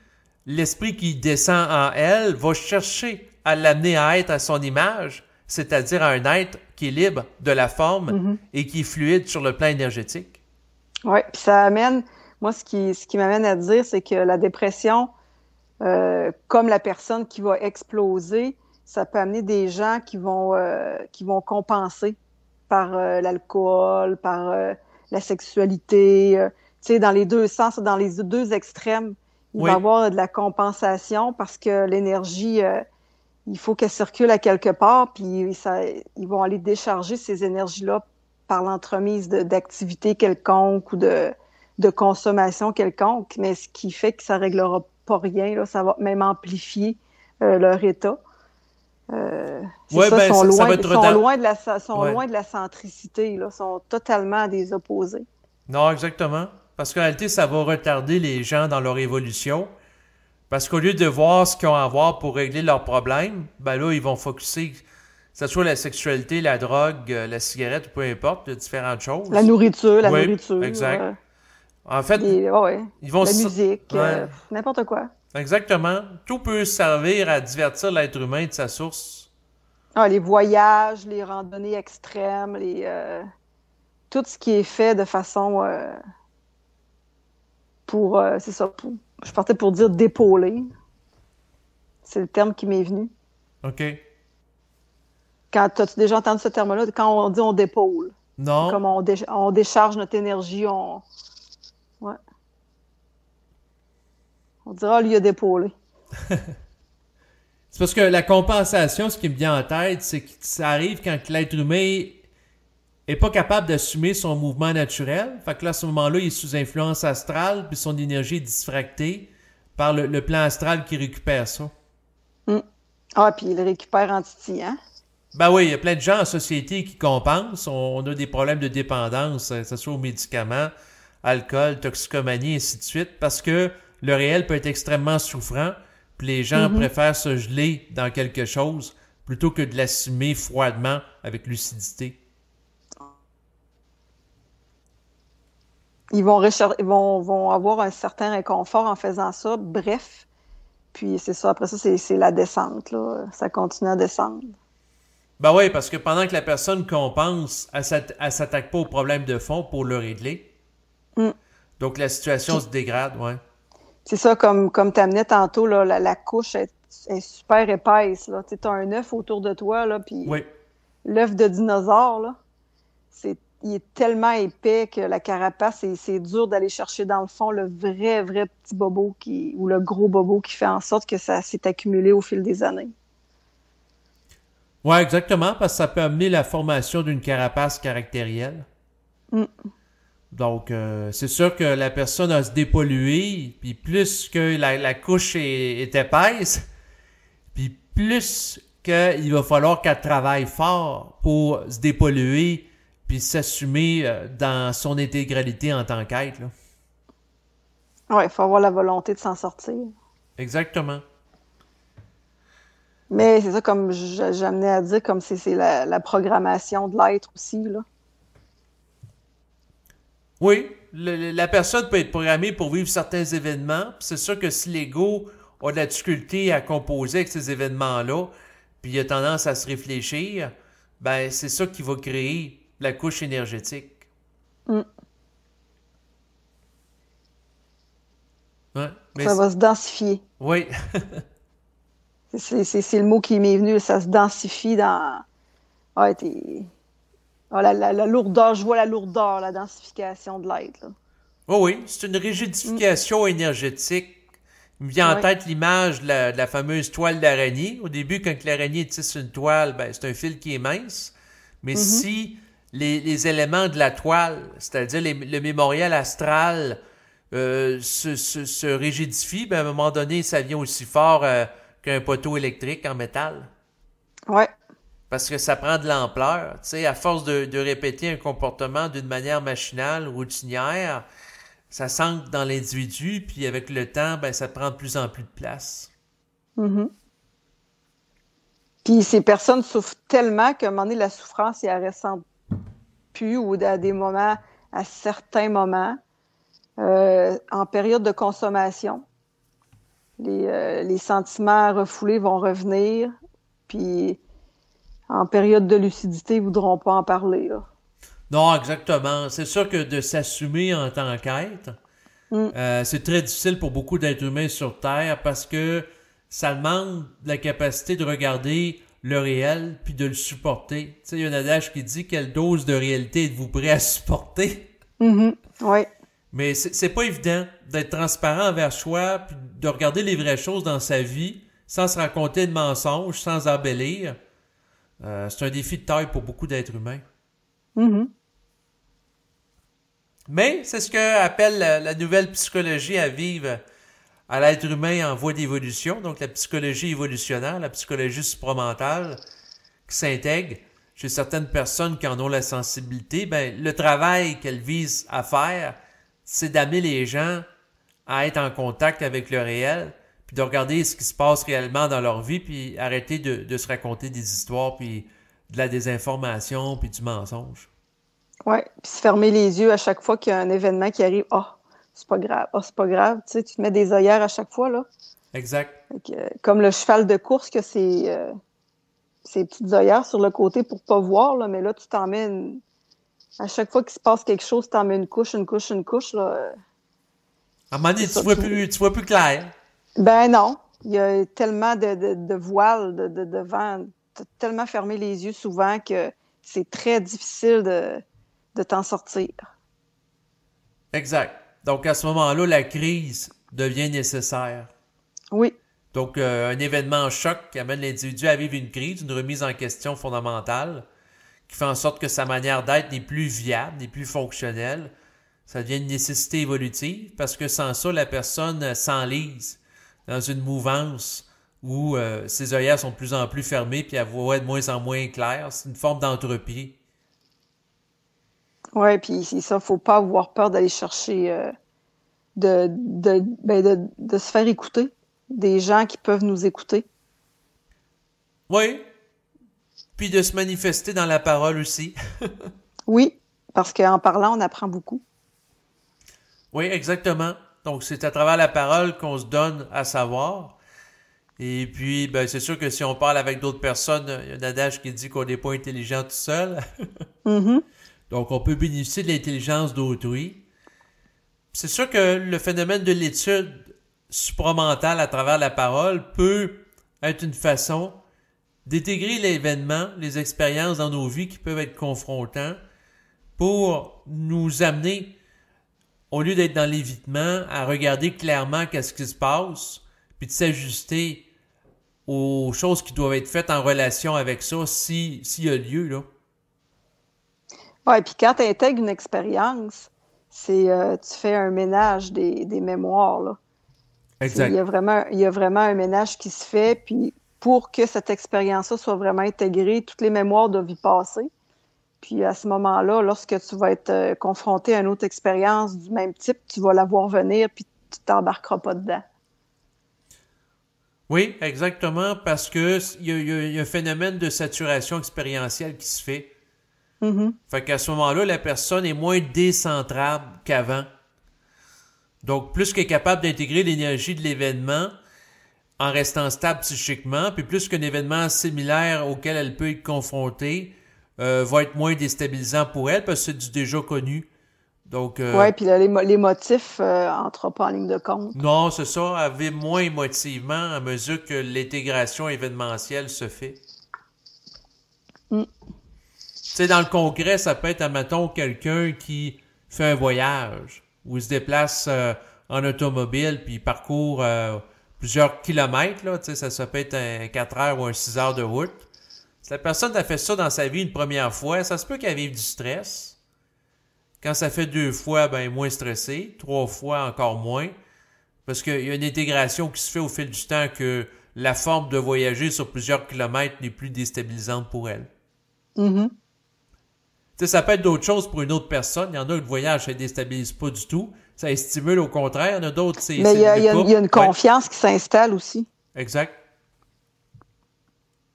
l'esprit qui descend en elle va chercher à l'amener à être à son image, c'est-à-dire à un être qui est libre de la forme mhm. et qui est fluide sur le plan énergétique. Oui, puis ça amène, moi, ce qui, ce qui m'amène à dire, c'est que la dépression, euh, comme la personne qui va exploser, ça peut amener des gens qui vont, euh, qui vont compenser par euh, l'alcool, par la sexualité, tu sais, dans les deux sens, dans les deux extrêmes. Il va y avoir de la compensation parce que l'énergie il faut qu'elle circule à quelque part, puis ils vont aller décharger ces énergies-là par l'entremise d'activités quelconques ou de, de, consommation quelconque, mais ce qui fait que ça ne réglera pas rien, ça va même amplifier euh, leur état. Euh, ça, sont, loin, de la, sont loin de la centricité, ils sont totalement des opposés. Non, exactement. Parce qu'en réalité, ça va retarder les gens dans leur évolution. Parce qu'au lieu de voir ce qu'ils ont à voir pour régler leurs problèmes, ben là, ils vont focuser, que ce soit la sexualité, la drogue, euh, la cigarette, peu importe, de différentes choses. La nourriture, la nourriture. Exact. Euh, en fait, ils vont la musique, euh, n'importe quoi. Exactement. Tout peut servir à divertir l'être humain de sa source. Ah, les voyages, les randonnées extrêmes, les, tout ce qui est fait de façon pour, euh, c'est ça, je partais pour dire d'épauler. C'est le terme qui m'est venu. OK. Quand as déjà entendu ce terme-là? Quand on dit on dépôle», Non. Comme on, décharge notre énergie, on. Ouais. On dira, lui, a dépaulé. c'est parce que la compensation, ce qui me vient en tête, c'est que ça arrive quand l'être humain est pas capable d'assumer son mouvement naturel. Fait que là, à ce moment-là, il est sous influence astrale, puis son énergie est diffractée par le, plan astral qui récupère ça. Hmm. Ah, puis il récupère en titillant. Hein? Ben oui, il y a plein de gens en société qui compensent. On, a des problèmes de dépendance, hein, que ce soit aux médicaments, alcool, toxicomanie, ainsi de suite, parce que le réel peut être extrêmement souffrant, puis les gens mm-hmm. préfèrent se geler dans quelque chose plutôt que de l'assumer froidement avec lucidité. ils vont, avoir un certain réconfort en faisant ça. Bref. Puis c'est ça, après ça, c'est la descente. Ça continue à descendre. Ben oui, parce que pendant que la personne compense, elle ne s'attaque pas au problème de fond pour le régler. Mm. Donc la situation se dégrade, oui. C'est ça, comme, comme tu amenais tantôt, la, couche est, super épaisse. Tu as un œuf autour de toi, puis oui. l'œuf de dinosaure, c'est il est tellement épais que la carapace, c'est dur d'aller chercher dans le fond le vrai, vrai petit bobo qui, ou le gros bobo qui fait en sorte que ça s'est accumulé au fil des années. Oui, exactement, parce que ça peut amener la formation d'une carapace caractérielle. Mm. Donc, euh, c'est sûr que la personne a se dépollué, puis plus que la, couche est, épaisse, puis plus qu'il va falloir qu'elle travaille fort pour se dépolluer puis s'assumer euh, dans son intégralité en tant qu'être. Oui, il faut avoir la volonté de s'en sortir. Exactement. Mais c'est ça, comme j'amenais à dire, comme c'est la, programmation de l'être aussi. Oui, la personne peut être programmée pour vivre certains événements. C'est sûr que si l'ego a de la difficulté à composer avec ces événements-là, puis il a tendance à se réfléchir, ben c'est ça qui va créer la couche énergétique. Mm. ça va se densifier. Oui. c'est le mot qui m'est venu, ça se densifie dans. Ah, ah, la, lourdeur, je vois la lourdeur, la densification de l'aide. Oh oui, c'est une rigidification mm. énergétique. Il me vient en tête l'image de, la fameuse toile d'araignée. Au début, quand l'araignée tisse une toile, ben, c'est un fil qui est mince. Mais mm-hmm. si les, éléments de la toile, c'est-à-dire le mémorial astral euh, se, se, rigidifie, mais ben, à un moment donné, ça vient aussi fort euh, qu'un poteau électrique en métal. Ouais. Parce que ça prend de l'ampleur. Tu sais, à force de, répéter un comportement d'une manière machinale, routinière, ça s'ancre dans l'individu, puis avec le temps, ben, ça prend de plus en plus de place. Mm Puis ces personnes souffrent tellement qu'à un moment donné, la souffrance, elle ressemble ou à des moments, à certains moments, euh, en période de consommation. Les, euh, les, sentiments refoulés vont revenir, puis en période de lucidité, ils voudront pas en parler. Non, exactement. C'est sûr que de s'assumer en tant qu'être, mm. euh, c'est très difficile pour beaucoup d'êtres humains sur Terre parce que ça demande la capacité de regarder le réel puis de le supporter. Tu sais, il y a un adage qui dit quelle dose de réalité êtes-vous prêt à supporter? Mm-hmm. Mais c'est pas évident d'être transparent envers soi puis de regarder les vraies choses dans sa vie sans se raconter de mensonges, sans embellir. Euh, c'est un défi de taille pour beaucoup d'êtres humains. Mm-hmm. Mais c'est ce que appelle la nouvelle psychologie à vivre à l'être humain en voie d'évolution, donc la psychologie évolutionnaire, la psychologie supramentale qui s'intègre chez certaines personnes qui en ont la sensibilité, ben, le travail qu'elles visent à faire, c'est d'amener les gens à être en contact avec le réel, puis de regarder ce qui se passe réellement dans leur vie, puis arrêter de, se raconter des histoires, puis de la désinformation, puis du mensonge. Oui, puis se fermer les yeux à chaque fois qu'il y a un événement qui arrive. Ah, c'est pas grave. Oh, c'est pas grave. Tu sais, tu te mets des œillères à chaque fois, là. Exact. Euh, comme le cheval de course, que c'est ses euh, petites œillères sur le côté pour pas voir, là, mais là, tu t'en mets une... À chaque fois qu'il se passe quelque chose, tu en mets une couche, une couche, une couche, là. Euh, à un tu vois, plus, vois plus clair. Ben non. Il y a tellement de, de, de voiles, de, de, vent. As tellement fermé les yeux souvent que c'est très difficile de, de t'en sortir. Exact. Donc, à ce moment-là, la crise devient nécessaire. Oui. Donc, euh, un événement choc qui amène l'individu à vivre une crise, une remise en question fondamentale, qui fait en sorte que sa manière d'être n'est plus viable, n'est plus fonctionnelle. Ça devient une nécessité évolutive parce que sans ça, la personne s'enlise dans une mouvance où euh, ses œillères sont de plus en plus fermées puis voix est de moins en moins clair. C'est une forme d'entropie. Oui, puis c'est ça, faut pas avoir peur d'aller chercher, euh, de, de, ben de, de, se faire écouter, des gens qui peuvent nous écouter. Oui, puis de se manifester dans la parole aussi. oui, parce qu'en parlant, on apprend beaucoup. Oui, exactement. Donc, c'est à travers la parole qu'on se donne à savoir. Et puis, ben, c'est sûr que si on parle avec d'autres personnes, il y a un adage qui dit qu'on n'est pas intelligent tout seul. Mm-hmm. Donc, on peut bénéficier de l'intelligence d'autrui. C'est sûr que le phénomène de l'étude supramentale à travers la parole peut être une façon d'intégrer l'événement, les expériences dans nos vies qui peuvent être confrontants, pour nous amener, au lieu d'être dans l'évitement, à regarder clairement qu'est-ce qui se passe, puis de s'ajuster aux choses qui doivent être faites en relation avec ça, si, s'il y a lieu, là. Oui, puis quand tu intègres une expérience, c'est euh, tu fais un ménage des, des mémoires. Là. Exact. Il y, a vraiment, il y a vraiment un ménage qui se fait, puis pour que cette expérience-là soit vraiment intégrée, toutes les mémoires doivent y passer. Puis à ce moment-là, lorsque tu vas être euh, confronté à une autre expérience du même type, tu vas la voir venir, puis tu t'embarqueras pas dedans. Oui, exactement, parce que il y, a un phénomène de saturation expérientielle qui se fait. Mm-hmm. Fait qu'à ce moment-là, la personne est moins décentrable qu'avant. Donc, plus qu'elle est capable d'intégrer l'énergie de l'événement en restant stable psychiquement, puis plus qu'un événement similaire auquel elle peut être confrontée euh, va être moins déstabilisant pour elle parce que c'est du déjà connu. Donc, euh, puis les, motifs euh, pas en ligne de compte. Non, c'est ça. Elle vit moins émotivement à mesure que l'intégration événementielle se fait. Mm sais, dans le congrès, ça peut être, admettons, quelqu'un qui fait un voyage ou se déplace euh, en automobile puis il parcourt euh, plusieurs kilomètres. Là, ça, ça peut être un 4 heures ou un 6 heures de route. Si la personne a fait ça dans sa vie une première fois, ça se peut qu'elle vive du stress. Quand ça fait deux fois, ben moins stressé. Trois fois, encore moins. Parce qu'il y a une intégration qui se fait au fil du temps que la forme de voyager sur plusieurs kilomètres n'est plus déstabilisante pour elle. Mm-hmm ça peut être d'autres choses pour une autre personne. Il y en a, le voyage, ça ne déstabilise pas du tout. Ça stimule au contraire. Il y en a d'autres, c'est. Mais il y, a, une confiance qui s'installe aussi. Exact.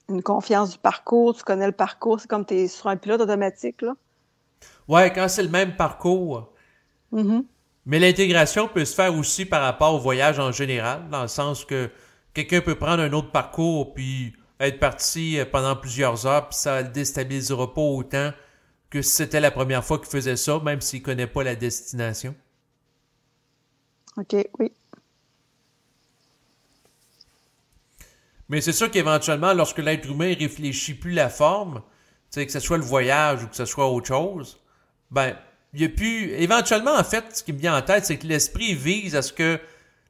Une confiance du parcours. Tu connais le parcours. C'est comme tu es sur un pilote automatique, là. Ouais, quand c'est le même parcours. Mm-hmm. Mais l'intégration peut se faire aussi par rapport au voyage en général, dans le sens que quelqu'un peut prendre un autre parcours puis être parti euh, pendant plusieurs heures, puis ça ne déstabilisera pas autant que c'était la première fois qu'il faisait ça, même s'il ne connaît pas la destination. OK, oui. Mais c'est sûr qu'éventuellement, lorsque l'être humain réfléchit plus la forme, que ce soit le voyage ou que ce soit autre chose, ben, il y a plus. Éventuellement, en fait, ce qui me vient en tête, c'est que l'esprit vise à ce que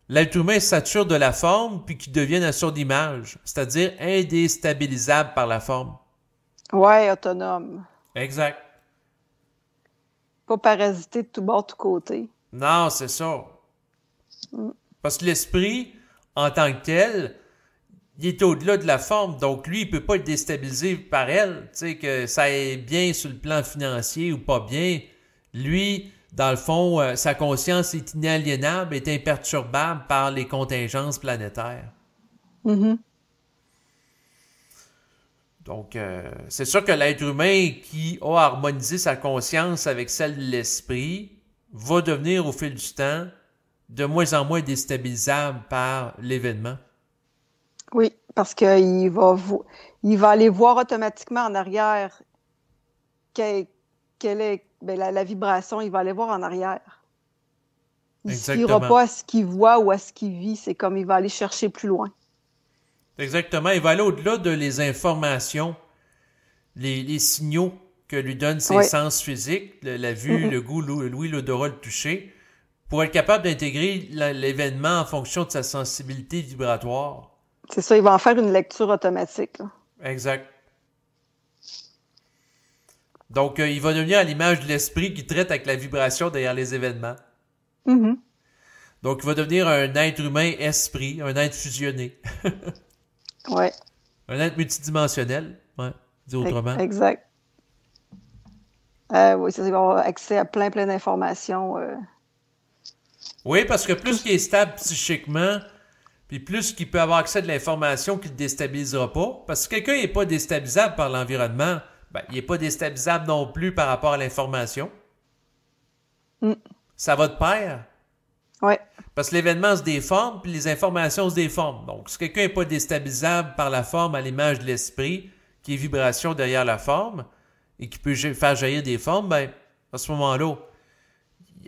l'être humain sature de la forme puis qu'il devienne un d'image, c'est-à-dire indéstabilisable par la forme. Ouais, autonome. Exact pas parasiter de tout bord, de tout côté. Non, c'est ça. Parce que l'esprit, en tant que tel, il est au-delà de la forme. Donc, lui, il peut pas être déstabilisé par elle. Tu sais, que ça est bien sur le plan financier ou pas bien. Lui, dans le fond, euh, sa conscience est inaliénable, est imperturbable par les contingences planétaires. Mm-hmm. Donc, euh, c'est sûr que l'être humain qui a harmonisé sa conscience avec celle de l'esprit va devenir au fil du temps de moins en moins déstabilisable par l'événement. Oui, parce qu'il va, il va aller voir automatiquement en arrière quelle, est ben, la, vibration, il va aller voir en arrière. Il ne pas à ce qu'il voit ou à ce qu'il vit, c'est comme il va aller chercher plus loin. Exactement. Il va aller au-delà de les informations, les, signaux que lui donnent ses sens physiques, la, vue, le goût, l'ouïe, l'odorat, le toucher, pour être capable d'intégrer l'événement en fonction de sa sensibilité vibratoire. C'est ça, il va en faire une lecture automatique. Exact. Donc, euh, il va devenir à l'image de l'esprit qui traite avec la vibration derrière les événements. Mm-hmm. Donc, il va devenir un être humain esprit, un être fusionné. Ouais. Un être multidimensionnel, ouais, dit autrement. Exact. Euh, oui, c'est avoir accès à plein, plein d'informations. Euh. Oui, parce que plus qu'il est stable psychiquement, puis plus qu'il peut avoir accès à de l'information qui ne le déstabilisera pas. Parce que quelqu'un n'est pas déstabilisable par l'environnement, ben, il n'est pas déstabilisable non plus par rapport à l'information. Mm. Ça va de pair. Parce que l'événement se déforme, puis les informations se déforment. Donc, si quelqu'un n'est pas déstabilisable par la forme à l'image de l'esprit, qui est vibration derrière la forme, et qui peut faire jaillir des formes, ben, à ce moment-là,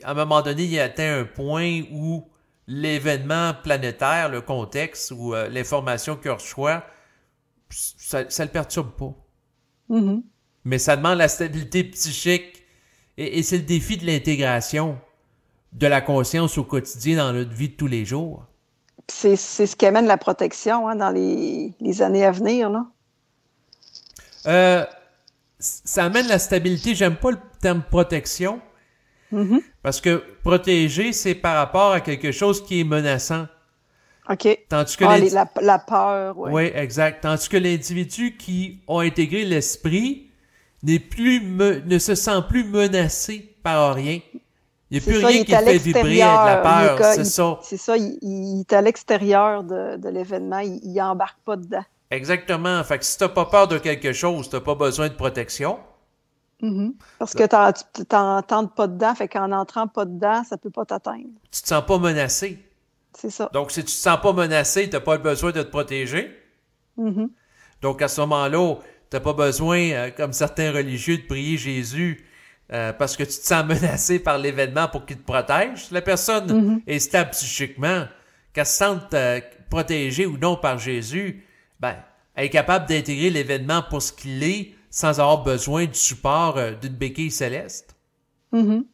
à un moment donné, il atteint un point où l'événement planétaire, le contexte ou euh, l'information qu'il reçoit, ça, ne le perturbe pas. Mm-hmm. Mais ça demande la stabilité psychique et c'est le défi de l'intégration de la conscience au quotidien dans notre vie de tous les jours. C'est ce qui amène la protection hein, dans les, années à venir. Là. Euh, ça amène la stabilité. J'aime pas le terme protection. Mm-hmm. Parce que protéger, c'est par rapport à quelque chose qui est menaçant. OK. Tandis que ah, la, peur, oui. Oui, exact. Tandis que l'individu qui a intégré l'esprit n'est plus ne se sent plus menacé par rien. Il n'y a plus rien qui fait vibrer de la peur, c'est ça. C'est ça, il, est à l'extérieur de, l'événement, il embarque pas dedans. Exactement. Fait que si n'as pas peur de quelque chose, tu n'as pas besoin de protection. Mm-hmm. Parce que tu n'entends pas dedans, fait qu'en entrant pas dedans, ça ne peut pas t'atteindre. Tu ne te sens pas menacé. C'est ça. Donc, si tu ne te sens pas menacé, tu n'as pas besoin de te protéger. Mm-hmm. Donc, à ce moment-là, tu n'as pas besoin, euh, comme certains religieux, de prier Jésus euh, parce que tu te sens menacé par l'événement pour qu'il te protège. La personne mhm. est stable psychiquement, qu'elle se sente euh, protégée ou non par Jésus, ben, elle est capable d'intégrer l'événement pour ce qu'il est sans avoir besoin du support euh, d'une béquille céleste. Mhm.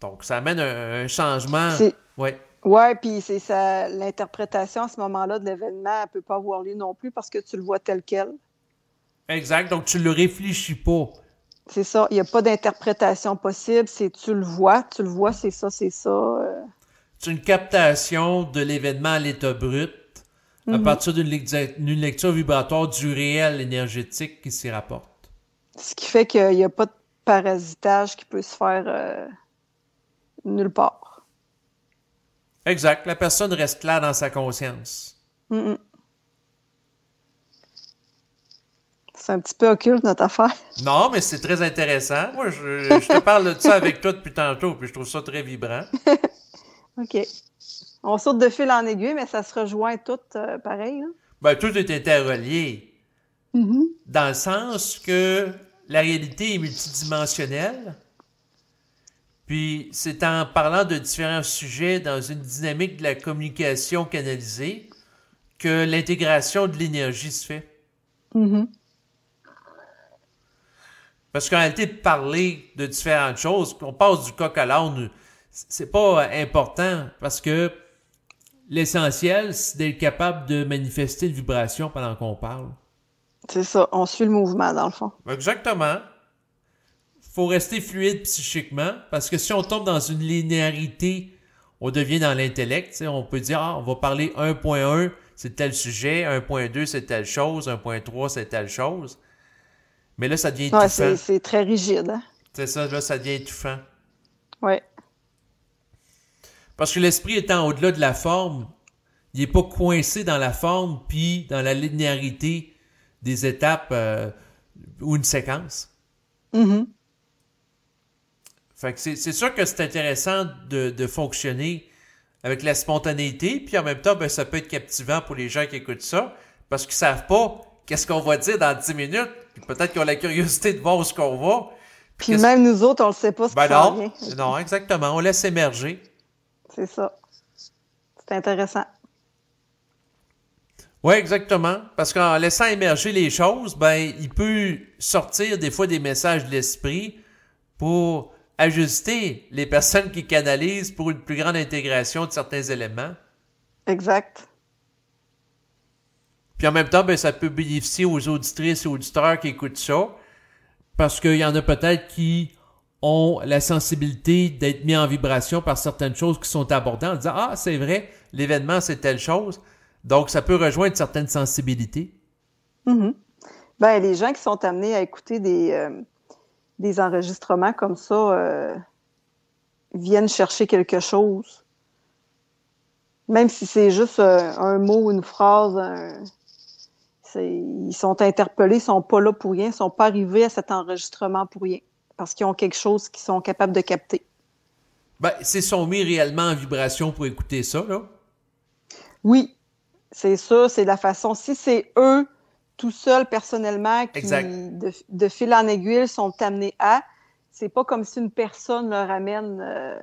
Donc, ça amène un, changement. Ouais. Oui, puis c'est ça, l'interprétation à ce moment-là de l'événement, elle ne peut pas avoir lieu non plus parce que tu le vois tel quel. Exact, donc tu ne le réfléchis pas. C'est ça, il n'y a pas d'interprétation possible, c'est tu le vois, tu le vois, c'est ça, c'est ça. Euh. C'est une captation de l'événement à l'état brut à mhm. partir d'une lecture, vibratoire du réel énergétique qui s'y rapporte. Ce qui fait qu'il n'y a pas de parasitage qui peut se faire euh, nulle part. Exact, la personne reste là dans sa conscience. -hmm. C'est un petit peu occulte, notre affaire. Non, mais c'est très intéressant. Moi, je, te parle de ça avec toi depuis tantôt, puis je trouve ça très vibrant. OK. On saute de fil en aiguille, mais ça se rejoint tout euh, pareil. Hein? Ben, tout est interrelié. Mm-hmm. Dans le sens que la réalité est multidimensionnelle. Puis c'est en parlant de différents sujets dans une dynamique de la communication canalisée que l'intégration de l'énergie se fait. Mm-hmm. Parce qu'en réalité, de parler de différentes choses, qu'on passe du coq à l'âne, c'est pas important parce que l'essentiel, c'est d'être capable de manifester une vibration pendant qu'on parle. C'est ça, on suit le mouvement dans le fond. Exactement. Faut rester fluide psychiquement parce que si on tombe dans une linéarité, on devient dans l'intellect. On peut dire, ah, on va parler 1.1, c'est tel sujet, 1.2, c'est telle chose, 1.3, c'est telle chose. Mais là, ça devient étouffant. c'est très rigide. Hein. C'est ça, là, ça devient étouffant. Oui. Parce que l'esprit étant au-delà de la forme, il n'est pas coincé dans la forme puis dans la linéarité des étapes euh, ou une séquence. Mm-hmm. Fait c'est sûr que c'est intéressant de, fonctionner avec la spontanéité, puis en même temps, ben, ça peut être captivant pour les gens qui écoutent ça, parce qu'ils ne savent pas qu'est-ce qu'on va dire dans 10 minutes, peut-être qu'ils ont la curiosité de voir où ce qu'on va. Puis, même nous autres, on ne sait pas ce ben non, non, exactement. On laisse émerger. C'est ça. C'est intéressant. Oui, exactement. Parce qu'en laissant émerger les choses, ben, il peut sortir des fois des messages de l'esprit pour ajuster les personnes qui canalisent pour une plus grande intégration de certains éléments. Exact. Puis en même temps, ben, ça peut bénéficier aux auditrices et auditeurs qui écoutent ça. Parce qu'il y en a peut-être qui ont la sensibilité d'être mis en vibration par certaines choses qui sont abordées en disant Ah, c'est vrai, l'événement, c'est telle chose. Donc, ça peut rejoindre certaines sensibilités. Mm-hmm. Ben, les gens qui sont amenés à écouter des, euh, des enregistrements comme ça euh, viennent chercher quelque chose. Même si c'est juste euh, un mot, une phrase, ils sont interpellés, ils ne sont pas là pour rien, ils ne sont pas arrivés à cet enregistrement pour rien, parce qu'ils ont quelque chose qu'ils sont capables de capter. Ben, c'est sont mis réellement en vibration pour écouter ça, là? Oui, c'est ça, c'est la façon. Si c'est eux, tout seuls, personnellement, qui, de, fil en aiguille, sont amenés à, c'est pas comme si une personne leur amène... Euh,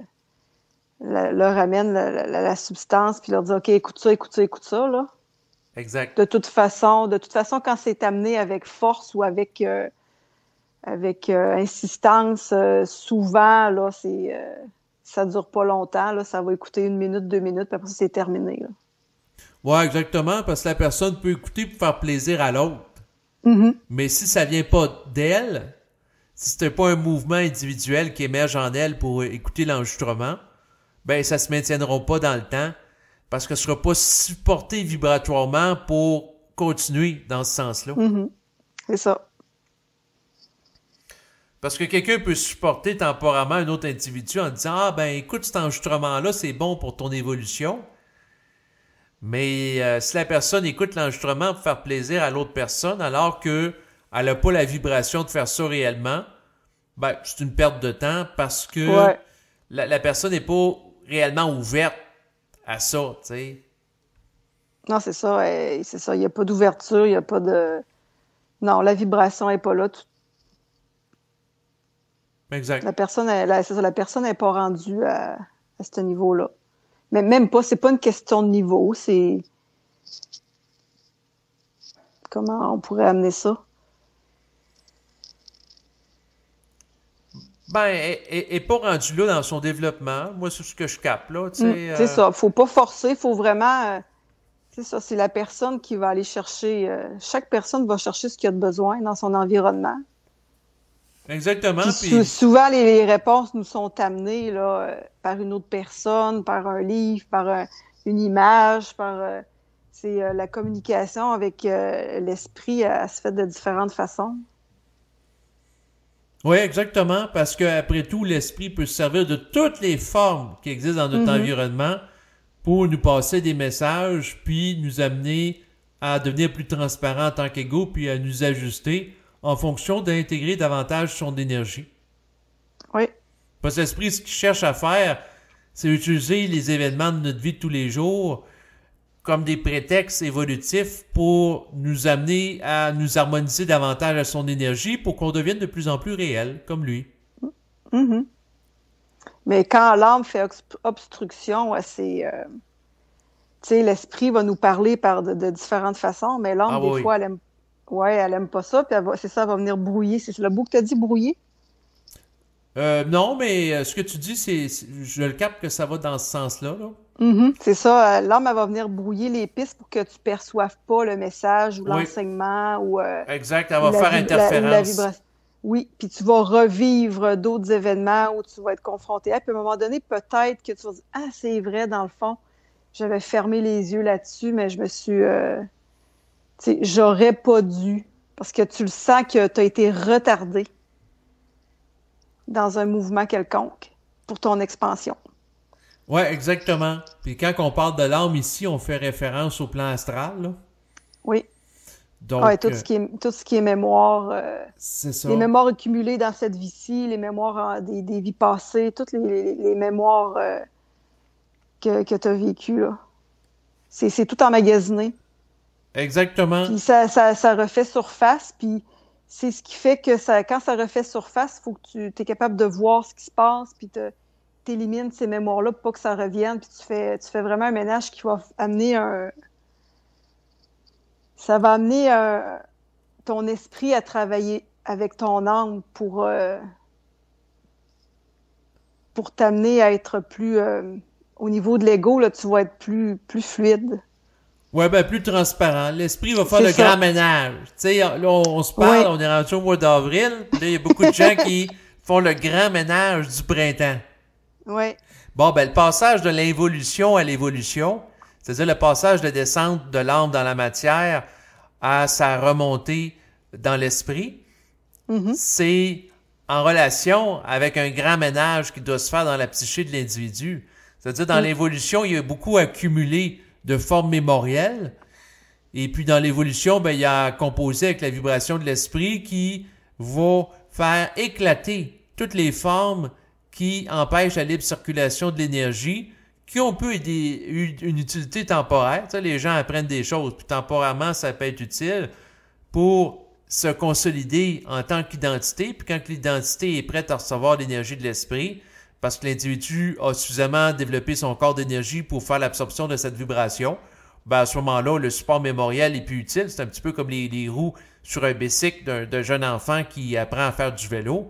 leur amène la, substance puis leur dit OK, écoute ça, écoute ça, écoute ça. Là. De toute façon, de toute façon, quand c'est amené avec force ou avec euh, avec euh, insistance, euh, souvent là, c'est ça dure pas longtemps. ça va écouter une minute, deux minutes, puis après c'est terminé. Oui, exactement, parce que la personne peut écouter pour faire plaisir à l'autre. Mm-hmm. Mais si ça vient pas d'elle, si c'était pas un mouvement individuel qui émerge en elle pour écouter l'enregistrement, ben ça se maintiendra pas dans le temps parce qu'elle ne sera pas supportée vibratoirement pour continuer dans ce sens-là. Mm-hmm. C'est ça. Parce que quelqu'un peut supporter temporairement un autre individu en disant Ah, ben écoute, cet enregistrement-là, c'est bon pour ton évolution. Mais euh, si la personne écoute l'enregistrement pour faire plaisir à l'autre personne, alors qu'elle n'a pas la vibration de faire ça réellement, ben, c'est une perte de temps parce que la, la, personne n'est pas réellement ouverte à ça, tu sais. Non, c'est ça. ça. Il n'y a pas d'ouverture, il n'y a pas de. Non, la vibration n'est pas là. Exact. La personne, la personne n'est pas rendue à, à ce niveau-là. Mais même pas, c'est pas une question de niveau, c'est. Comment on pourrait amener ça? Ben, et, et, pas rendu là dans son développement. Moi, c'est ce que je capte, là. Mm, euh, c'est ça. Faut pas forcer. Faut vraiment. Euh, c'est ça. C'est la personne qui va aller chercher. Euh, chaque personne va chercher ce qu'il a de besoin dans son environnement. Exactement. Souvent, les, réponses nous sont amenées par une autre personne, par un livre, par une image, par. c'est la communication avec l'esprit, elle se fait de différentes façons. Oui, exactement, parce qu'après tout, l'esprit peut se servir de toutes les formes qui existent dans notre mhm. environnement pour nous passer des messages, puis nous amener à devenir plus transparents en tant qu'ego, puis à nous ajuster en fonction d'intégrer davantage son énergie. Oui. Parce que l'esprit, ce qu'il cherche à faire, c'est utiliser les événements de notre vie de tous les jours comme des prétextes évolutifs pour nous amener à nous harmoniser davantage à son énergie pour qu'on devienne de plus en plus réel, comme lui. Mm-hmm. Mais quand l'âme fait obstruction à euh, tu sais, l'esprit va nous parler par de, différentes façons, mais l'âme, ah des fois, elle aime, ouais, elle aime pas ça, puis c'est ça, elle va venir brouiller. C'est le bout que tu as dit, brouiller? Euh, non, mais euh, ce que tu dis, c'est, je le capte que ça va dans ce sens-là. Là. Mm-hmm. C'est ça, euh, l'âme va venir brouiller les pistes pour que tu perçoives pas le message ou l'enseignement ou euh, Exact, elle va faire interférence. La, oui, puis tu vas revivre d'autres événements où tu vas être confronté. à un moment donné, peut-être que tu vas dire ah c'est vrai dans le fond, j'avais fermé les yeux là-dessus, mais je me suis, euh, tu sais, j'aurais pas dû parce que tu le sens que tu as été retardé dans un mouvement quelconque pour ton expansion. Oui, exactement. Puis quand on parle de l'âme ici, on fait référence au plan astral. Oui. Donc, ah, tout, euh, ce qui est, tout ce qui est mémoire, euh, C'est ça. les mémoires accumulées dans cette vie-ci, les mémoires euh, des, vies passées, toutes les, mémoires que, que tu as vécues. C'est tout emmagasiné. Exactement. Puis ça, ça, ça refait surface, puis c'est ce qui fait que ça, quand ça refait surface, faut que tu es capable de voir ce qui se passe, puis te élimines ces mémoires-là pour pas que ça revienne, puis tu fais, tu fais vraiment un ménage qui va amener un. Ça va amener euh, ton esprit à travailler avec ton âme pour, euh, pour t'amener à être plus. Euh, au niveau de l'ego, là, tu vas être plus, plus fluide. Ouais, ben plus transparent. L'esprit va faire le grand ménage. Tu là, on, se parle, on est rendu au mois d'avril, là, il y a beaucoup de gens qui font le grand ménage du printemps. Bon, ben, le passage de l'évolution à l'évolution, c'est-à-dire le passage de descente de l'âme dans la matière à sa remontée dans l'esprit, mm-hmm. c'est en relation avec un grand ménage qui doit se faire dans la psyché de l'individu. C'est-à-dire, dans mm. l'évolution, il y a beaucoup accumulé de formes mémorielles. Et puis, dans l'évolution, ben, il y a composé avec la vibration de l'esprit qui va faire éclater toutes les formes qui empêche la libre circulation de l'énergie, qui ont peut une utilité temporaire. les gens apprennent des choses, puis temporairement, ça peut être utile pour se consolider en tant qu'identité. Puis quand l'identité est prête à recevoir l'énergie de l'esprit, parce que l'individu a suffisamment développé son corps d'énergie pour faire l'absorption de cette vibration, ben, à ce moment-là, le support mémoriel est plus utile. C'est un petit peu comme les, les roues sur un bicycle d'un jeune enfant qui apprend à faire du vélo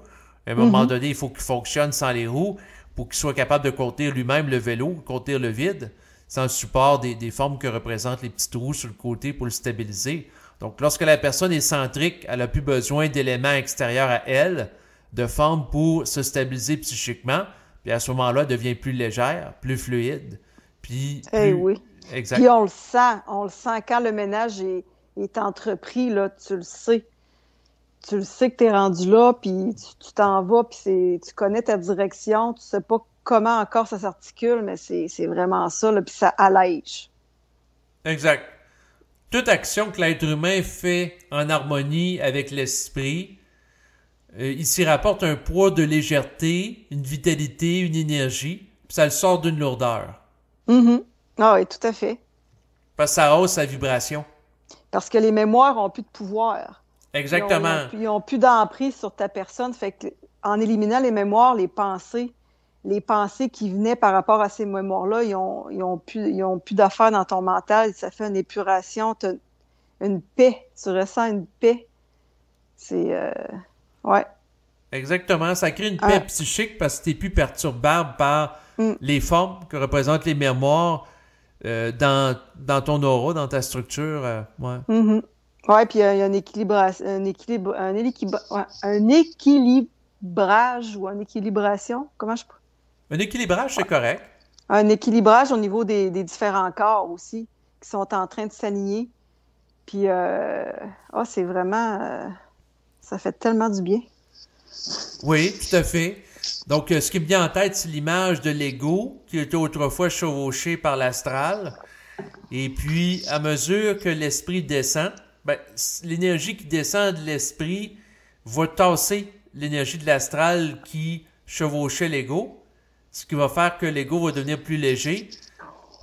à un moment mm-hmm. donné, il faut qu'il fonctionne sans les roues pour qu'il soit capable de compter lui-même le vélo, compter le vide, sans le support des, des, formes que représentent les petites roues sur le côté pour le stabiliser. Donc, lorsque la personne est centrique, elle n'a plus besoin d'éléments extérieurs à elle, de formes pour se stabiliser psychiquement. Puis à ce moment-là, elle devient plus légère, plus fluide. Puis, eh oui. Puis on le sent, on le sent. Quand le ménage est, est entrepris, là, tu le sais tu le sais que tu es rendu là, puis tu t'en vas, puis tu connais ta direction, tu sais pas comment encore ça s'articule, mais c'est vraiment ça, puis ça allège. Exact. Toute action que l'être humain fait en harmonie avec l'esprit, euh, il s'y rapporte un poids de légèreté, une vitalité, une énergie, puis ça le sort d'une lourdeur. Mm Ah oui, tout à fait. Parce que ça hausse sa vibration. Parce que les mémoires ont plus de pouvoir. Exactement. Ils n'ont plus d'emprise sur ta personne. Fait que, en éliminant les mémoires, les pensées, les pensées qui venaient par rapport à ces mémoires-là, ils n'ont ils ont plus, d'affaires dans ton mental. Ça fait une épuration, une paix. Tu ressens une paix. C'est, euh, ouais. Exactement. Ça crée une ah. paix psychique parce que tu n'es plus perturbable par mm. les formes que représentent les mémoires euh, dans, ton aura, dans ta structure. Euh, ouais. Mm-hmm. Oui, puis euh, il y, a un un équilibre, un un équilibrage ou une équilibration. Comment je. Un équilibrage, c'est correct. Un équilibrage au niveau des, différents corps aussi qui sont en train de s'aligner. Puis, euh, oh, c'est vraiment. Euh, ça fait tellement du bien. Oui, tout à fait. Donc, ce qui me vient en tête, c'est l'image de l'ego qui était autrefois chevauché par l'astral. Et puis, à mesure que l'esprit descend, ben, l'énergie qui descend de l'esprit va tasser l'énergie de l'astral qui chevauchait l'ego, ce qui va faire que l'ego va devenir plus léger,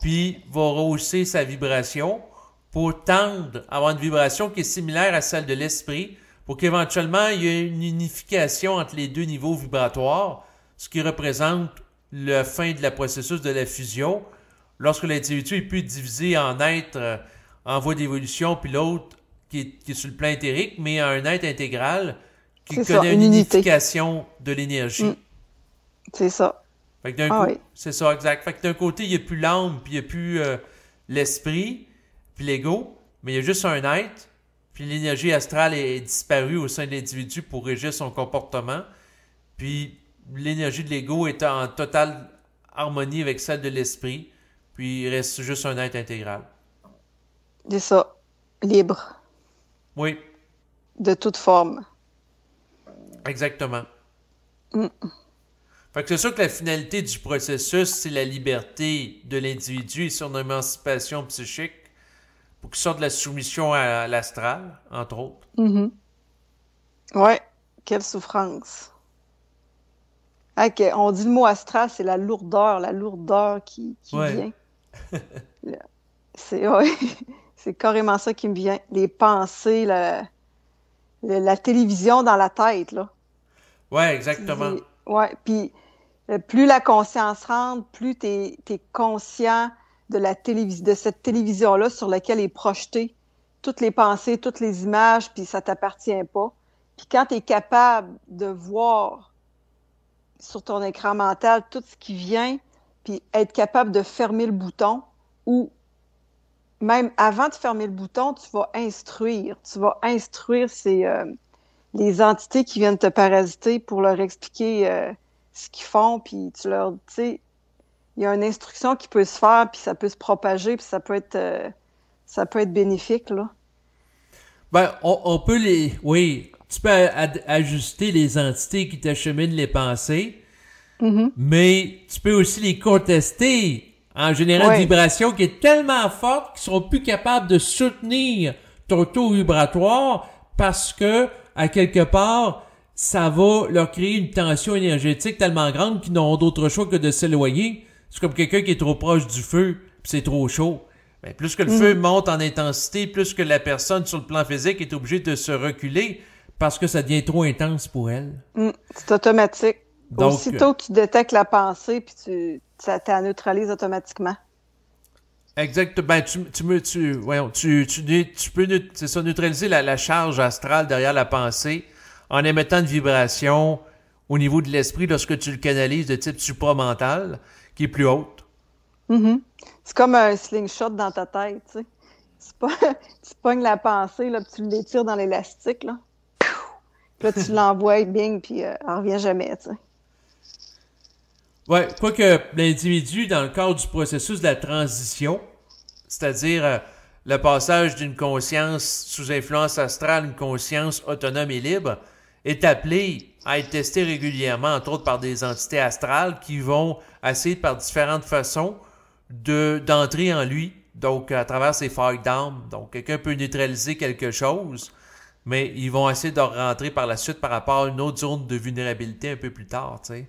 puis va rehausser sa vibration pour tendre à avoir une vibration qui est similaire à celle de l'esprit, pour qu'éventuellement il y ait une unification entre les deux niveaux vibratoires, ce qui représente la fin de la processus de la fusion, lorsque l'individu est plus divisé en être euh, en voie d'évolution, puis l'autre qui est, qui est, sur le plan éthérique, mais un être intégral qui connaît une, unification de l'énergie. Mm. C'est ça. ah, c'est ça, exact. Fait que d'un côté, il n'y a plus l'âme, puis il n'y a plus euh, l'esprit, puis l'ego, mais il y a juste un être, puis l'énergie astrale est, est, disparue au sein de l'individu pour régir son comportement, puis l'énergie de l'ego est en totale harmonie avec celle de l'esprit, puis il reste juste un être intégral. C'est ça, libre. Oui. De toute forme. Exactement. Mm. que c'est sûr que la finalité du processus, c'est la liberté de l'individu et son émancipation psychique pour qu'il sorte de la soumission à l'astral, entre autres. Mm Ouais, quelle souffrance. Ok, on dit le mot astral, c'est la lourdeur, la lourdeur qui, vient. c'est oui. C'est carrément ça qui me vient. Les pensées, la télévision dans la tête, là. Ouais, exactement. ouais, puis euh, plus la conscience rentre, plus tu es, conscient de la de cette télévision-là sur laquelle est projetée toutes les pensées, toutes les images, puis ça t'appartient pas. Puis quand tu es capable de voir sur ton écran mental tout ce qui vient, puis être capable de fermer le bouton ou même avant de fermer le bouton, tu vas instruire. Tu vas instruire ces, euh, les entités qui viennent te parasiter pour leur expliquer euh, ce qu'ils font, puis tu leur dis, il y a une instruction qui peut se faire, puis ça peut se propager, puis ça peut être, euh, ça peut être bénéfique, là. Ben, on, peut les... Oui, tu peux ajuster les entités qui t'acheminent les pensées, mm-hmm. mais tu peux aussi les contester en général, une vibration qui est tellement forte qu'ils seront plus capables de soutenir ton taux vibratoire parce que, à quelque part, ça va leur créer une tension énergétique tellement grande qu'ils n'auront d'autre choix que de s'éloigner. C'est comme quelqu'un qui est trop proche du feu, c'est trop chaud. Mais ben, plus que le mm. feu monte en intensité, plus que la personne sur le plan physique est obligée de se reculer parce que ça devient trop intense pour elle. Mm, c'est automatique. Donc, Aussitôt que tu détectes la pensée, puis tu, ça te neutralise automatiquement. Exactement. tu, me, tu, tu, tu, tu peux ça, neutraliser la, charge astrale derrière la pensée en émettant une vibration au niveau de l'esprit lorsque tu le canalises de type supramental qui est plus haute. Mm-hmm. C'est comme un slingshot dans ta tête. Tu, sais. tu pognes la pensée, là, puis tu l'étires dans l'élastique. Là. Puis là, tu l'envoies, bing, puis elle euh, elle revient jamais. Tu sais. Ouais, quoique l'individu, dans le cadre du processus de la transition, c'est-à-dire euh, le passage d'une conscience sous influence astrale à une conscience autonome et libre, est appelé à être testé régulièrement, entre autres par des entités astrales qui vont essayer par différentes façons de, d'entrer en lui, donc à travers ses feuilles d'armes. Donc quelqu'un peut neutraliser quelque chose, mais ils vont essayer de rentrer par la suite par rapport à une autre zone de vulnérabilité un peu plus tard, tu sais.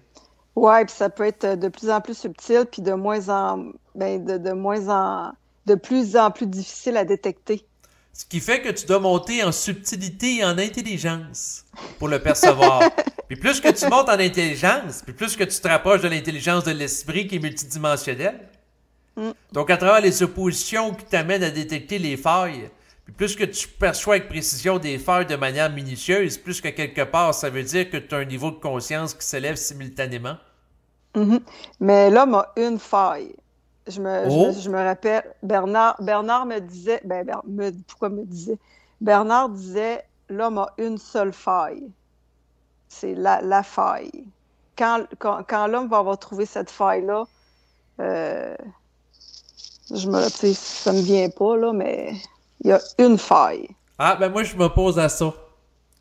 Oui, puis ça peut être euh, de plus en plus subtil, puis de moins en ben de, moins en de plus en plus difficile à détecter. Ce qui fait que tu dois monter en subtilité et en intelligence pour le percevoir. puis plus que tu montes en intelligence, puis plus que tu te rapproches de l'intelligence de l'esprit qui est multidimensionnel. Mm. Donc à travers les oppositions qui t'amènent à détecter les failles, puis plus que tu perçois avec précision des failles de manière minutieuse, plus que quelque part, ça veut dire que tu as un niveau de conscience qui s'élève simultanément. Mhm. Mais l'homme a une faille. Oh! Je me, rappelle, Bernard, Bernard me disait, ben, pourquoi me disait? Bernard disait, l'homme a une seule faille. C'est la, la, faille. Quand, l'homme va avoir trouvé cette faille-là, euh, je me rappelle, ça me vient pas, là, mais il y a une faille. Ah, ben moi, je m'oppose à ça.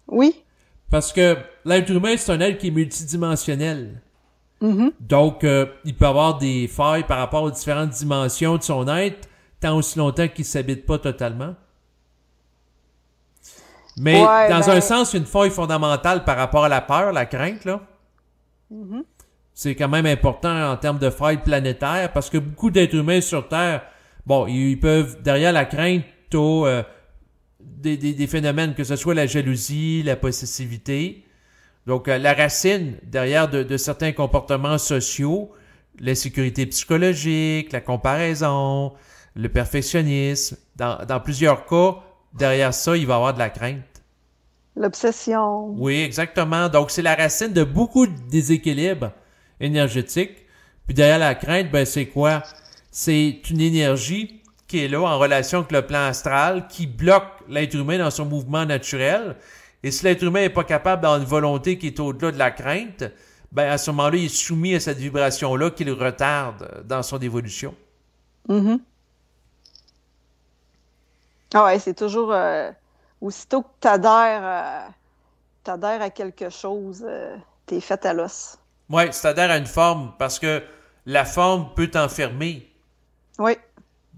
Oui? Parce que l'être humain, c'est un être qui est multidimensionnel. Mm-hmm. Donc, euh, il peut avoir des failles par rapport aux différentes dimensions de son être, tant aussi longtemps qu'il ne s'habite pas totalement. Mais dans un ben sens, une faille fondamentale par rapport à la peur, la crainte, là, mm-hmm. c'est quand même important en termes de faille planétaire, parce que beaucoup d'êtres humains sur Terre, bon, ils peuvent, derrière la crainte, euh, des, des, des phénomènes, que ce soit la jalousie, la possessivité, donc, euh, la racine derrière de, certains comportements sociaux, l'insécurité psychologique, la comparaison, le perfectionnisme, dans, plusieurs cas, derrière ça, il va y avoir de la crainte. L'obsession. Oui, exactement. Donc, c'est la racine de beaucoup de déséquilibres énergétiques. Puis derrière la crainte, ben, c'est quoi? C'est une énergie qui est là en relation avec le plan astral, qui bloque l'être humain dans son mouvement naturel et si l'être humain n'est pas capable d'avoir une volonté qui est au-delà de la crainte, ben à ce moment-là, il est soumis à cette vibration-là qui le retarde dans son évolution. Mm Ah ouais, c'est toujours euh, aussitôt que tu adhères, euh, à quelque chose, euh, tu es fait à l'os. Oui, tu adhères à une forme parce que la forme peut t'enfermer. Oui.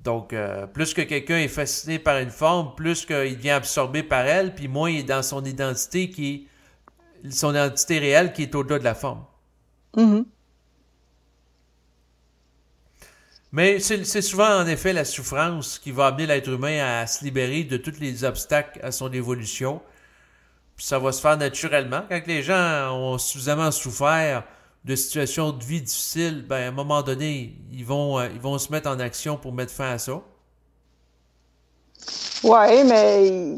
Donc, euh, plus que quelqu'un est fasciné par une forme, plus qu'il devient absorbé par elle, puis moins il est dans son identité qui est, son identité réelle qui est au-delà de la forme. Mm-hmm. Mais c'est souvent en effet la souffrance qui va amener l'être humain à se libérer de tous les obstacles à son évolution. ça va se faire naturellement. Quand les gens ont suffisamment souffert, de situations de vie difficiles, ben, à un moment donné, ils vont, euh, ils vont se mettre en action pour mettre fin à ça. Oui, mais.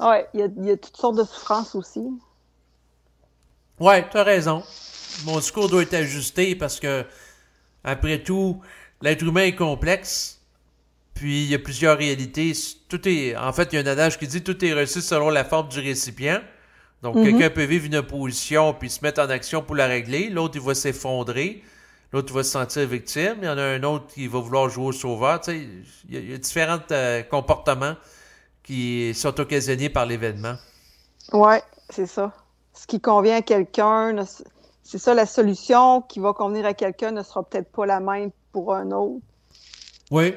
Oui, il, y, a toutes sortes de souffrances aussi. Oui, tu as raison. Mon discours doit être ajusté parce que, après tout, l'être humain est complexe. Puis il y a plusieurs réalités. Tout est, en fait, il y a un adage qui dit tout est reçu selon la forme du récipient. Donc, mm-hmm. quelqu'un peut vivre une opposition puis se mettre en action pour la régler. L'autre, il va s'effondrer. L'autre, il va se sentir victime. Il y en a un autre qui va vouloir jouer au sauveur. Tu sais, il, y a, différents euh, comportements qui sont occasionnés par l'événement. Oui, c'est ça. Ce qui convient à quelqu'un, c'est ça, la solution qui va convenir à quelqu'un ne sera peut-être pas la même pour un autre. Oui,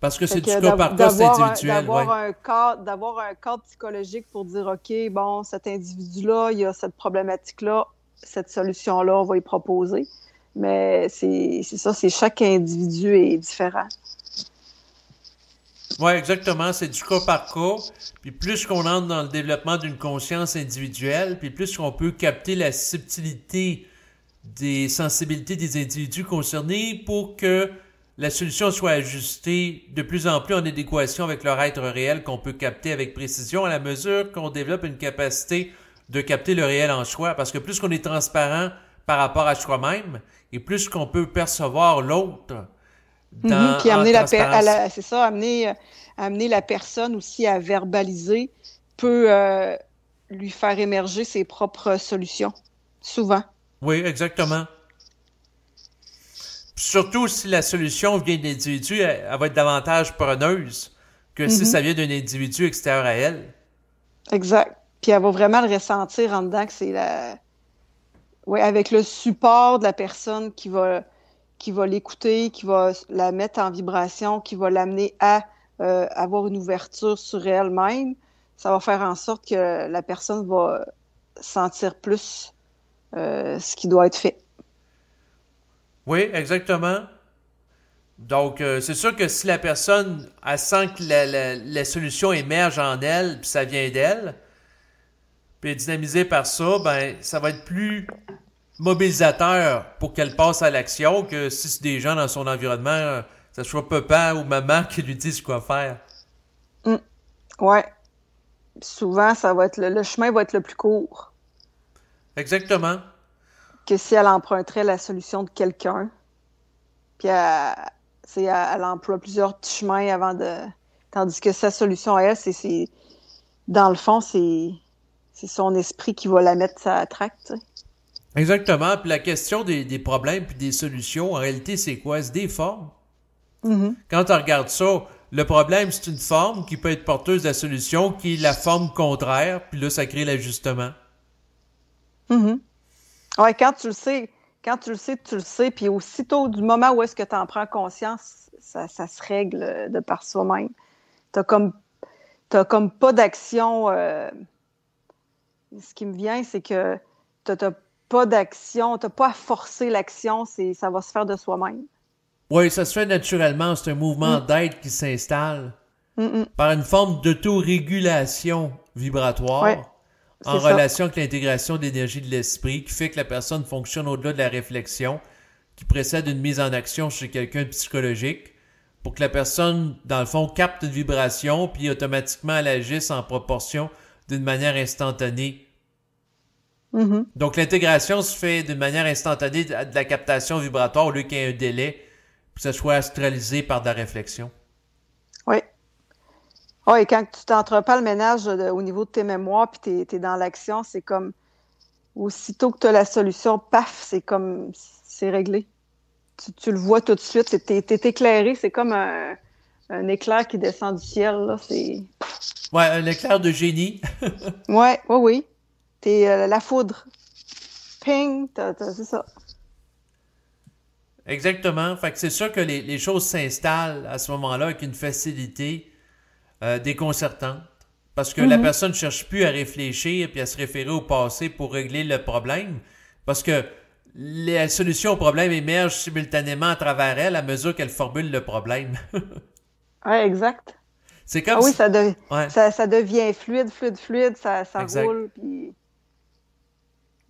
parce que c'est du cas par cas, c'est individuel. D'avoir un, cadre, un cadre psychologique pour dire, OK, bon, cet individu-là, il y a cette problématique-là, cette solution-là, on va y proposer. Mais c'est ça, c'est chaque individu est différent. Oui, exactement. C'est du cas par cas. Puis plus qu'on entre dans le développement d'une conscience individuelle, puis plus qu'on peut capter la subtilité des sensibilités des individus concernés pour que la solution soit ajustée de plus en plus en adéquation avec leur être réel qu'on peut capter avec précision à la mesure qu'on développe une capacité de capter le réel en soi. Parce que plus qu'on est transparent par rapport à soi-même et plus qu'on peut percevoir l'autre, mhm, dans, la, c'est ça, amener, euh, amener la personne aussi à verbaliser peut euh, lui faire émerger ses propres solutions, souvent. Oui, exactement. Surtout si la solution vient d'un individu, euh, elle, va être davantage preneuse que si mhm. ça vient d'un individu extérieur à elle. Exact. Puis elle va vraiment le ressentir en dedans que c'est la. Oui, avec le support de la personne qui va, qui va l'écouter, qui va la mettre en vibration, qui va l'amener à euh, avoir une ouverture sur elle-même, ça va faire en sorte que la personne va sentir plus euh, ce qui doit être fait. Oui, exactement. Donc, euh, c'est sûr que si la personne elle sent que la, la, solution émerge en elle, puis ça vient d'elle, puis dynamisée par ça, ben, ça va être plus mobilisateur pour qu'elle passe à l'action que si c'est des gens dans son environnement, euh, que ce soit papa ou maman qui lui disent quoi faire. Mm. Ouais. Souvent, ça va être le chemin va être le plus court. Exactement que si elle emprunterait la solution de quelqu'un, puis elle, elle, emploie plusieurs petits chemins avant de. Tandis que sa solution à elle, c'est. Dans le fond, c'est son esprit qui va la mettre sa traque, Exactement. Puis la question des, problèmes puis des solutions, en réalité, c'est quoi? C'est des formes. Mm-hmm. Quand on regarde ça, le problème, c'est une forme qui peut être porteuse de la solution, qui est la forme contraire, puis là, ça crée l'ajustement. -hmm. Oui, quand tu le sais, quand tu le sais, tu le sais. Puis aussitôt du moment où est-ce que tu en prends conscience, ça, se règle euh, de par soi-même. T'as comme comme pas d'action. Euh, ce qui me vient, c'est que t'as, n'as pas d'action, t'as pas à forcer l'action, ça va se faire de soi-même. Oui, ça se fait naturellement, c'est un mouvement mm. d'être d'aide qui s'installe mm, mm. par une forme d'autorégulation vibratoire. Ouais en relation avec l'intégration d'énergie de l'esprit qui fait que la personne fonctionne au-delà de la réflexion, qui précède une mise en action chez quelqu'un psychologique, pour que la personne, dans le fond, capte une vibration, puis automatiquement elle agisse en proportion d'une manière instantanée. Mm-hmm. Donc l'intégration se fait d'une manière instantanée de la captation vibratoire au lieu qu'il y ait un délai, que ce soit astralisé par de la réflexion. Ah, et quand tu pas le ménage au niveau de tes mémoires, puis tu es, dans l'action, c'est comme aussitôt que tu as la solution, paf, c'est comme c'est réglé. Tu, le vois tout de suite, tu es, éclairé, c'est comme un, un, éclair qui descend du ciel. C'est. Ouais, un éclair de génie. ouais, oui, oui. Tu es euh, la foudre. Ping, c'est ça. Exactement. Fait que c'est sûr que les, les choses s'installent à ce moment-là avec une facilité euh, déconcertante, parce que la mhm. personne ne cherche plus à réfléchir puis à se référer au passé pour régler le problème parce que la solution au problème émerge simultanément à travers elle à mesure qu'elle formule le problème. oui, exact. C'est comme ah oui, ça, devient fluide, fluide, fluide, ça, ça roule. Puis...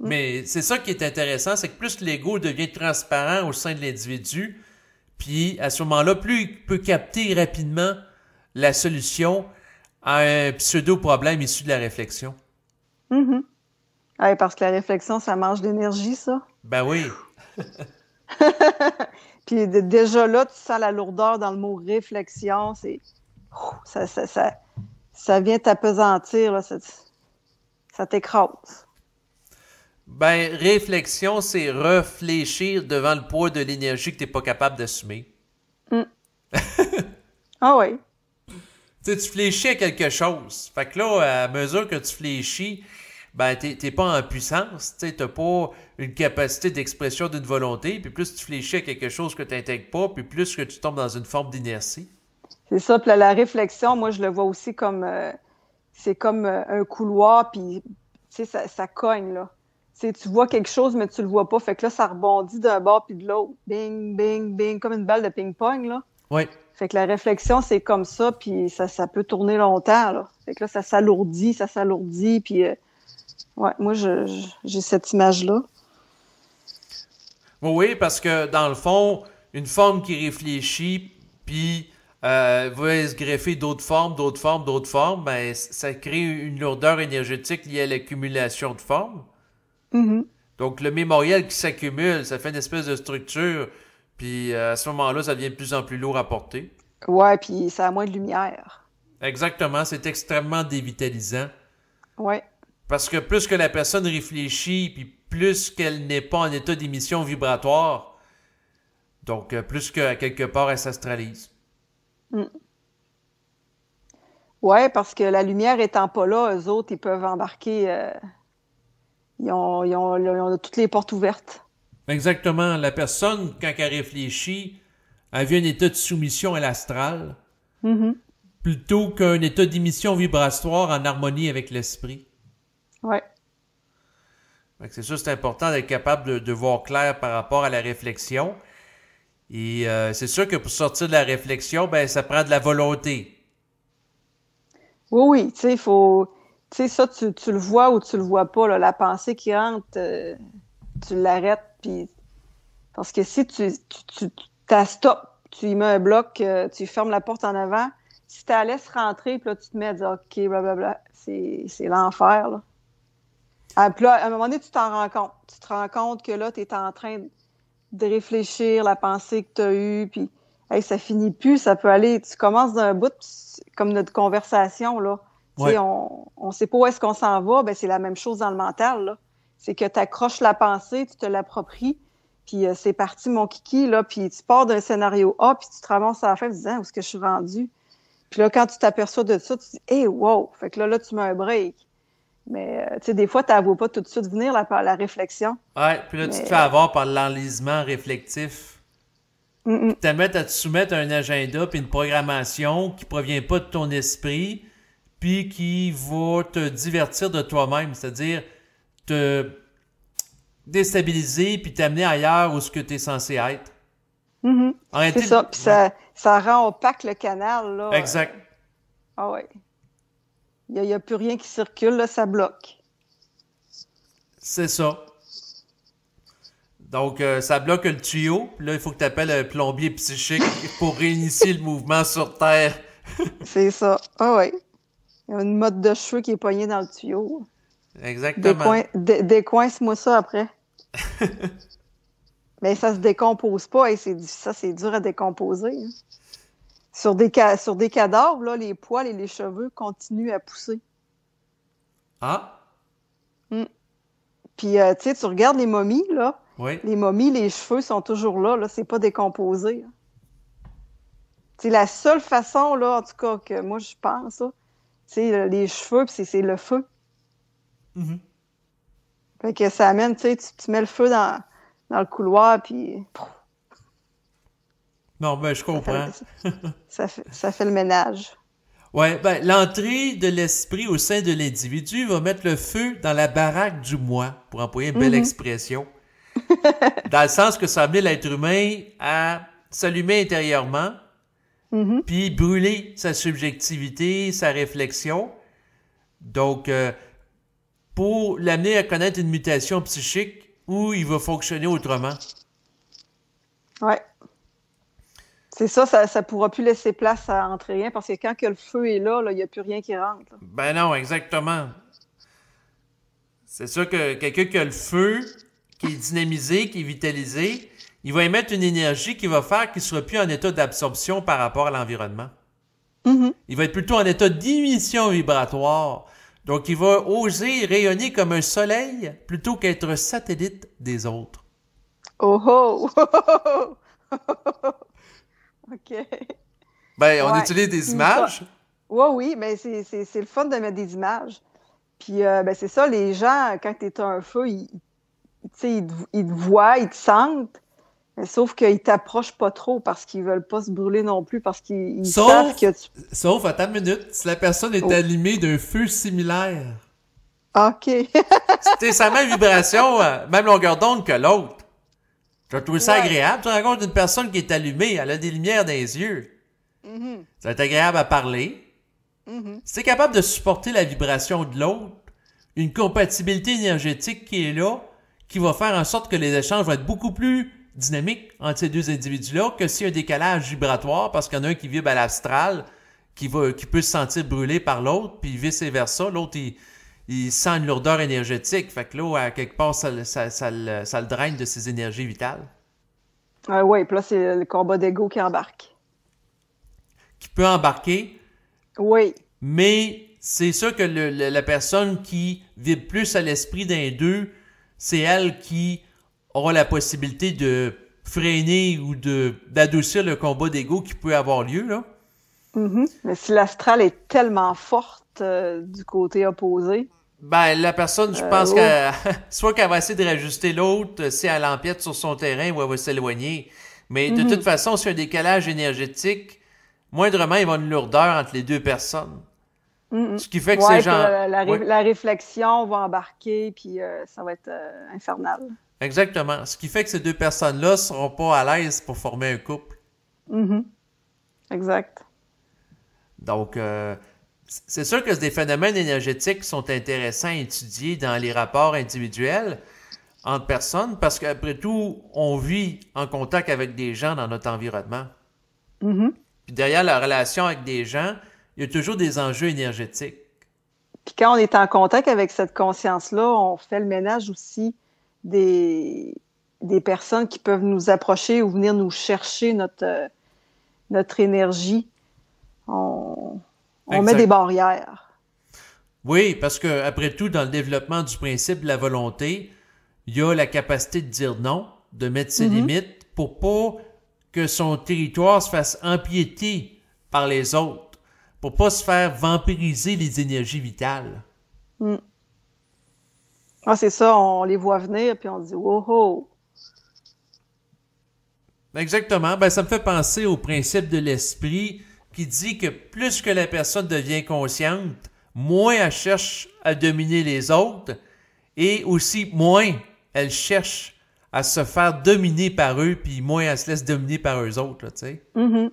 Hmm. Mais c'est ça qui est intéressant, c'est que plus l'ego devient transparent au sein de l'individu, puis à ce moment-là, plus il peut capter rapidement la solution à un pseudo-problème issu de la réflexion. Mm-hmm. parce que la réflexion, ça mange d'énergie, ça. Ben oui. Puis déjà là, tu sens la lourdeur dans le mot réflexion. C'est ça, ça, ça, vient t'apesantir, ça, ça t'écrase. Ben, réflexion, c'est réfléchir devant le poids de l'énergie que tu n'es pas capable d'assumer. Mm. semer ah oui. Tu tu fléchis à quelque chose. Fait que là, à mesure que tu fléchis, ben, t'es pas en puissance, tu t'as pas une capacité d'expression d'une volonté, puis plus tu fléchis à quelque chose que tu n'intègres pas, puis plus que tu tombes dans une forme d'inertie. C'est ça, puis la, réflexion, moi, je le vois aussi comme, euh, c'est comme euh, un couloir, puis, tu ça, ça, cogne, là. tu vois quelque chose, mais tu le vois pas, fait que là, ça rebondit d'un bord puis de l'autre, bing, bing, bing, comme une balle de ping-pong, là. Oui. Fait que la réflexion, c'est comme ça, puis ça, peut tourner longtemps. Là. Fait que là, ça s'alourdit, ça s'alourdit, puis euh, moi, j'ai cette image-là. Oui, parce que dans le fond, une forme qui réfléchit, puis euh, va se greffer d'autres formes, d'autres formes, d'autres formes, ben, ça crée une lourdeur énergétique liée à l'accumulation de formes. Mm-hmm. Donc, le mémorial qui s'accumule, ça fait une espèce de structure puis euh, à ce moment-là, ça devient de plus en plus lourd à porter. Ouais, puis ça a moins de lumière. Exactement, c'est extrêmement dévitalisant. Ouais. Parce que plus que la personne réfléchit, puis plus qu'elle n'est pas en état d'émission vibratoire, donc euh, plus que quelque part elle s'astralise. Mm. Ouais, Oui, parce que la lumière étant pas là, eux autres, ils peuvent embarquer. Euh, ils, ont, toutes les portes ouvertes. Exactement. La personne, quand elle réfléchit, elle vit un état de soumission à l'astral mm-hmm. plutôt qu'un état d'émission vibratoire en harmonie avec l'esprit. Ouais. C'est sûr, c'est important d'être capable de, voir clair par rapport à la réflexion. Et euh, c'est sûr que pour sortir de la réflexion, ben, ça prend de la volonté. Oui, oui, tu sais, il faut. Tu sais, ça, tu, le vois ou tu le vois pas, la pensée qui rentre, euh, tu l'arrêtes puis, parce que si tu, tu, tu as stop, tu y mets un bloc, euh, tu fermes la porte en avant, si tu la laisses rentrer, puis là, tu te mets à dire OK, blablabla, c'est l'enfer. Là. Ah, puis là, à un moment donné, tu t'en rends compte. Tu te rends compte que là, tu es en train de réfléchir, la pensée que tu as eue, puis hey, ça finit plus, ça peut aller. Tu commences d'un bout, comme notre conversation, là. On ne sait pas où est-ce qu'on s'en va, ben, c'est la même chose dans le mental. Là c'est que tu accroches la pensée, tu te l'appropries, puis euh, c'est parti mon kiki, là, puis tu pars d'un scénario A, puis tu te ramasses à la fin en disant, hein, où est-ce que je suis rendu? Puis là, quand tu t'aperçois de ça, tu dis, hey, wow! Fait que là, là, tu mets un break. Mais, euh, tu sais, des fois, tu n'avoues pas tout de suite venir par la réflexion. Ouais, puis là, tu te fais avoir par l'enlisement réflectif. Tu te à te soumettre un agenda puis une programmation qui provient pas de ton esprit puis qui va te divertir de toi-même. C'est-à-dire, te déstabiliser puis t'amener ailleurs où ce que tu es censé être. Mm-hmm. C'est ça, puis ça, rend opaque le canal. Exact. Ah oui. Il n'y a, plus rien qui circule, là, ça bloque. C'est ça. Donc, euh, ça bloque le tuyau. Là, il faut que tu appelles un plombier psychique pour réinitier le mouvement sur Terre. C'est ça. Ah oui. Il y a une mode de cheveux qui est poignée dans le tuyau. Exactement. Décoince-moi ça après. Mais ça se décompose pas et ça, c'est dur à décomposer. Hein. Sur, des, cadavres, là, les poils et les cheveux continuent à pousser. Ah! Hum. Puis, euh, tu tu regardes les momies, là. Les momies, les cheveux sont toujours là, là. C'est pas décomposé. Hein. C'est la seule façon, là, en tout cas, que moi, je pense, c'est les cheveux, c'est le feu. Mm-hmm. que ça amène, tu sais, tu mets le feu dans, dans le couloir, puis. Non, ben, je comprends. Ça fait, le ménage. Ouais, ben, l'entrée de l'esprit au sein de l'individu va mettre le feu dans la baraque du moi, pour employer une belle mm-hmm. expression. dans le sens que ça amène l'être humain à s'allumer intérieurement, mm-hmm. puis brûler sa subjectivité, sa réflexion. Donc, euh, pour l'amener à connaître une mutation psychique où il va fonctionner autrement. Oui. C'est ça, ça ne pourra plus laisser place à entrer rien parce que quand que le feu est là, il n'y a plus rien qui rentre. Ben non, exactement. C'est sûr que quelqu'un qui a le feu, qui est dynamisé, qui est vitalisé, il va émettre une énergie qui va faire qu'il ne sera plus en état d'absorption par rapport à l'environnement. Mm-hmm. Il va être plutôt en état d'émission vibratoire. Donc il va oser rayonner comme un soleil plutôt qu'être satellite des autres. Oh oh! OK. Ben, on utilise des images. Oui, oui, mais c'est le fun de mettre des images. Puis, euh, ben, c'est ça, les gens, quand tu es un feu, ils, ils, ils te voient, ils te sentent. Sauf qu'ils t'approchent pas trop parce qu'ils veulent pas se brûler non plus parce qu'ils savent que tu... Sauf, à ta minute, si la personne est oh. allumée d'un feu similaire. Ah, OK. C'était sa même vibration, euh, même longueur d'onde que l'autre. Je trouver ça agréable. Tu rencontres une personne qui est allumée, elle a des lumières dans les yeux. Mm-hmm. Ça va être agréable à parler. Mm-hmm. Si tu es capable de supporter la vibration de l'autre, une compatibilité énergétique qui est là, qui va faire en sorte que les échanges vont être beaucoup plus dynamique entre ces deux individus-là que s'il y a un décalage vibratoire, parce qu'il y en a un qui vibre à l'astral, qui, peut se sentir brûlé par l'autre, puis vice-versa, l'autre, il, sent une lourdeur énergétique. Fait que là, à quelque part, ça, le, draine de ses énergies vitales. Ah oui, puis là, c'est le combat d'ego qui embarque. Qui peut embarquer. Oui. Mais c'est sûr que la personne qui vibre plus à l'esprit d'un deux, c'est elle qui aura la possibilité de freiner ou de d'adoucir le combat d'ego qui peut avoir lieu là. Mm-hmm. Mais si l'astral est tellement forte euh, du côté opposé. Ben, la personne, je euh, pense que soit qu'elle va essayer de réajuster l'autre, si elle empiète sur son terrain ou elle va s'éloigner. Mais de mm-hmm. toute façon, si un décalage énergétique, moindrement, il va une lourdeur entre les deux personnes. Mm-hmm. Ce qui fait que ces gens. La, la, réflexion va embarquer, puis euh, ça va être infernal. Exactement. Ce qui fait que ces deux personnes-là ne seront pas à l'aise pour former un couple. Mm Exact. Donc, euh, c'est sûr que des phénomènes énergétiques sont intéressants à étudier dans les rapports individuels entre personnes parce qu'après tout, on vit en contact avec des gens dans notre environnement. Mm Puis derrière la relation avec des gens, il y a toujours des enjeux énergétiques. Puis quand on est en contact avec cette conscience-là, on fait le ménage aussi des, des personnes qui peuvent nous approcher ou venir nous chercher notre, euh, notre énergie. On, on met des barrières. Oui, parce que après tout, dans le développement du principe de la volonté, il y a la capacité de dire non, de mettre ses mhm. limites pour pas que son territoire se fasse empiéter par les autres, pour pas se faire vampiriser les énergies vitales. Mm. Ah, c'est ça, on les voit venir, puis on dit wow! Exactement. Ben, ça me fait penser au principe de l'esprit qui dit que plus que la personne devient consciente, moins elle cherche à dominer les autres et aussi moins elle cherche à se faire dominer par eux, puis moins elle se laisse dominer par eux autres, tu sais. Mm-hmm.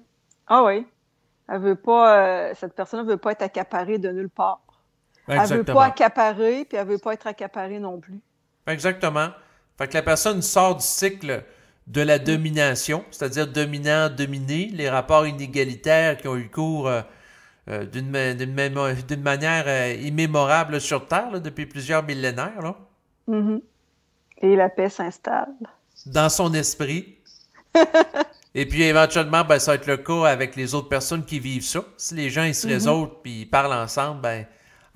Ah oui. Elle veut pas, euh, cette personne ne veut pas être accaparée de nulle part. Ben, elle veut pas accaparer, puis elle veut pas être accaparée non plus. Ben, exactement. Fait que la personne sort du cycle de la domination, c'est-à-dire dominant-dominé, les rapports inégalitaires qui ont eu cours euh, euh, d'une manière euh, immémorable sur Terre depuis plusieurs millénaires. Là. Mm-hmm. Et la paix s'installe. Dans son esprit. Et puis éventuellement, ben, ça va être le cas avec les autres personnes qui vivent ça. Si les gens ils se mm-hmm. résolvent puis ils parlent ensemble, ben,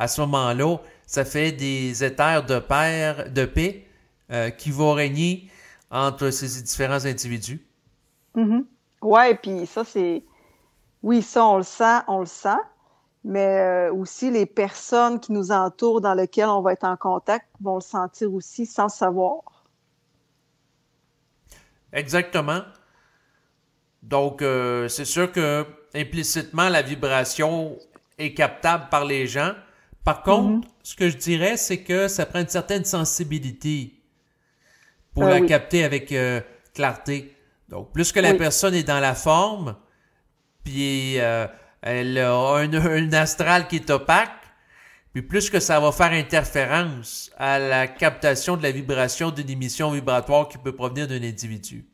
à ce moment-là, ça fait des éthers de, paix, de paix euh, qui vont régner entre ces différents individus. Mm mm-hmm. Oui, puis ça, c'est. Oui, ça, on le sent, on le sent, mais euh, aussi les personnes qui nous entourent, dans lesquelles on va être en contact, vont le sentir aussi sans savoir. Exactement. Donc, euh, c'est sûr que implicitement, la vibration est captable par les gens, par contre, mhm. ce que je dirais, c'est que ça prend une certaine sensibilité pour ah la capter avec euh, clarté. Donc, plus que la personne est dans la forme, puis euh, elle a un, un, astral qui est opaque, puis plus que ça va faire interférence à la captation de la vibration d'une émission vibratoire qui peut provenir d'un individu.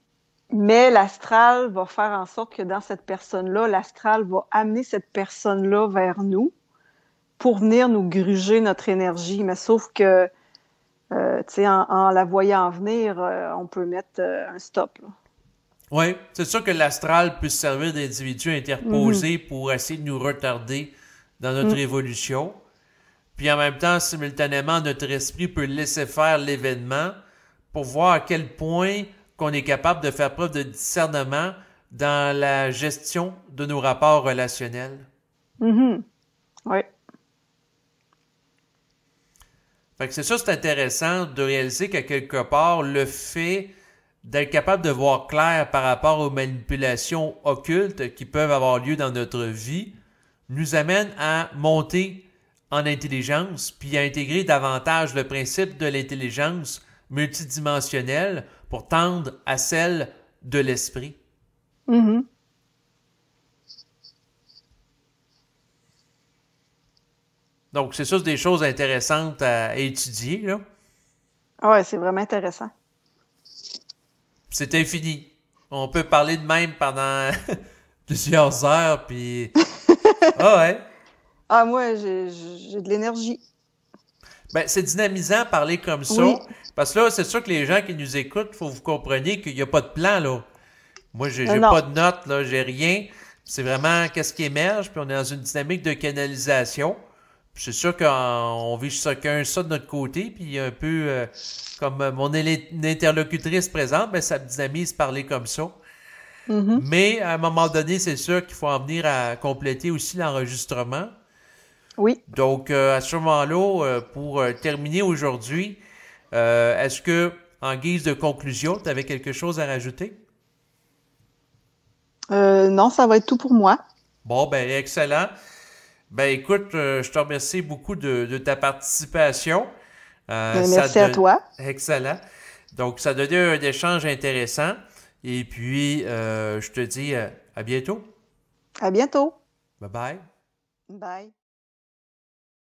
Mais l'astral va faire en sorte que dans cette personne-là, l'astral va amener cette personne-là vers nous pour venir nous gruger notre énergie. Mais sauf que, euh, tu sais, en, la voyant venir, euh, on peut mettre euh, un stop. Ouais, Oui, c'est sûr que l'astral peut servir d'individu interposé mhm. pour essayer de nous retarder dans notre mhm. évolution. Puis en même temps, simultanément, notre esprit peut laisser faire l'événement pour voir à quel point qu'on est capable de faire preuve de discernement dans la gestion de nos rapports relationnels. Mhm, Oui. Fait que c'est ça, c'est intéressant de réaliser qu'à quelque part, le fait d'être capable de voir clair par rapport aux manipulations occultes qui peuvent avoir lieu dans notre vie nous amène à monter en intelligence, puis à intégrer davantage le principe de l'intelligence multidimensionnelle pour tendre à celle de l'esprit. Mm-hmm. Donc, c'est sûr des choses intéressantes à, étudier. Là. Ah ouais, c'est vraiment intéressant. C'est infini. On peut parler de même pendant plusieurs heures, puis. ah ouais. Ah, moi, j'ai de l'énergie. Ben, c'est dynamisant parler comme ça. Parce que là, c'est sûr que les gens qui nous écoutent, il faut que vous compreniez qu'il n'y a pas de plan, là. Moi, j'ai pas de notes, là, j'ai rien. C'est vraiment qu'est-ce qui émerge, puis on est dans une dynamique de canalisation c'est sûr qu'on vit chacun ça de notre côté, puis un peu euh, comme mon interlocutrice présente, mais ben, ça me dynamise parler comme ça. Mm-hmm. Mais à un moment donné, c'est sûr qu'il faut en venir à compléter aussi l'enregistrement. Oui. Donc, euh, à ce moment-là, euh, pour terminer aujourd'hui, est-ce que, en guise de conclusion, tu avais quelque chose à rajouter? non, ça va être tout pour moi. Bon, ben excellent. Ben écoute, euh, je te remercie beaucoup de, ta participation. Euh, ben, merci à toi. Excellent. Donc, ça a donné un échange intéressant. Et puis, euh, je te dis euh, à bientôt. À bientôt. Bye bye. Bye.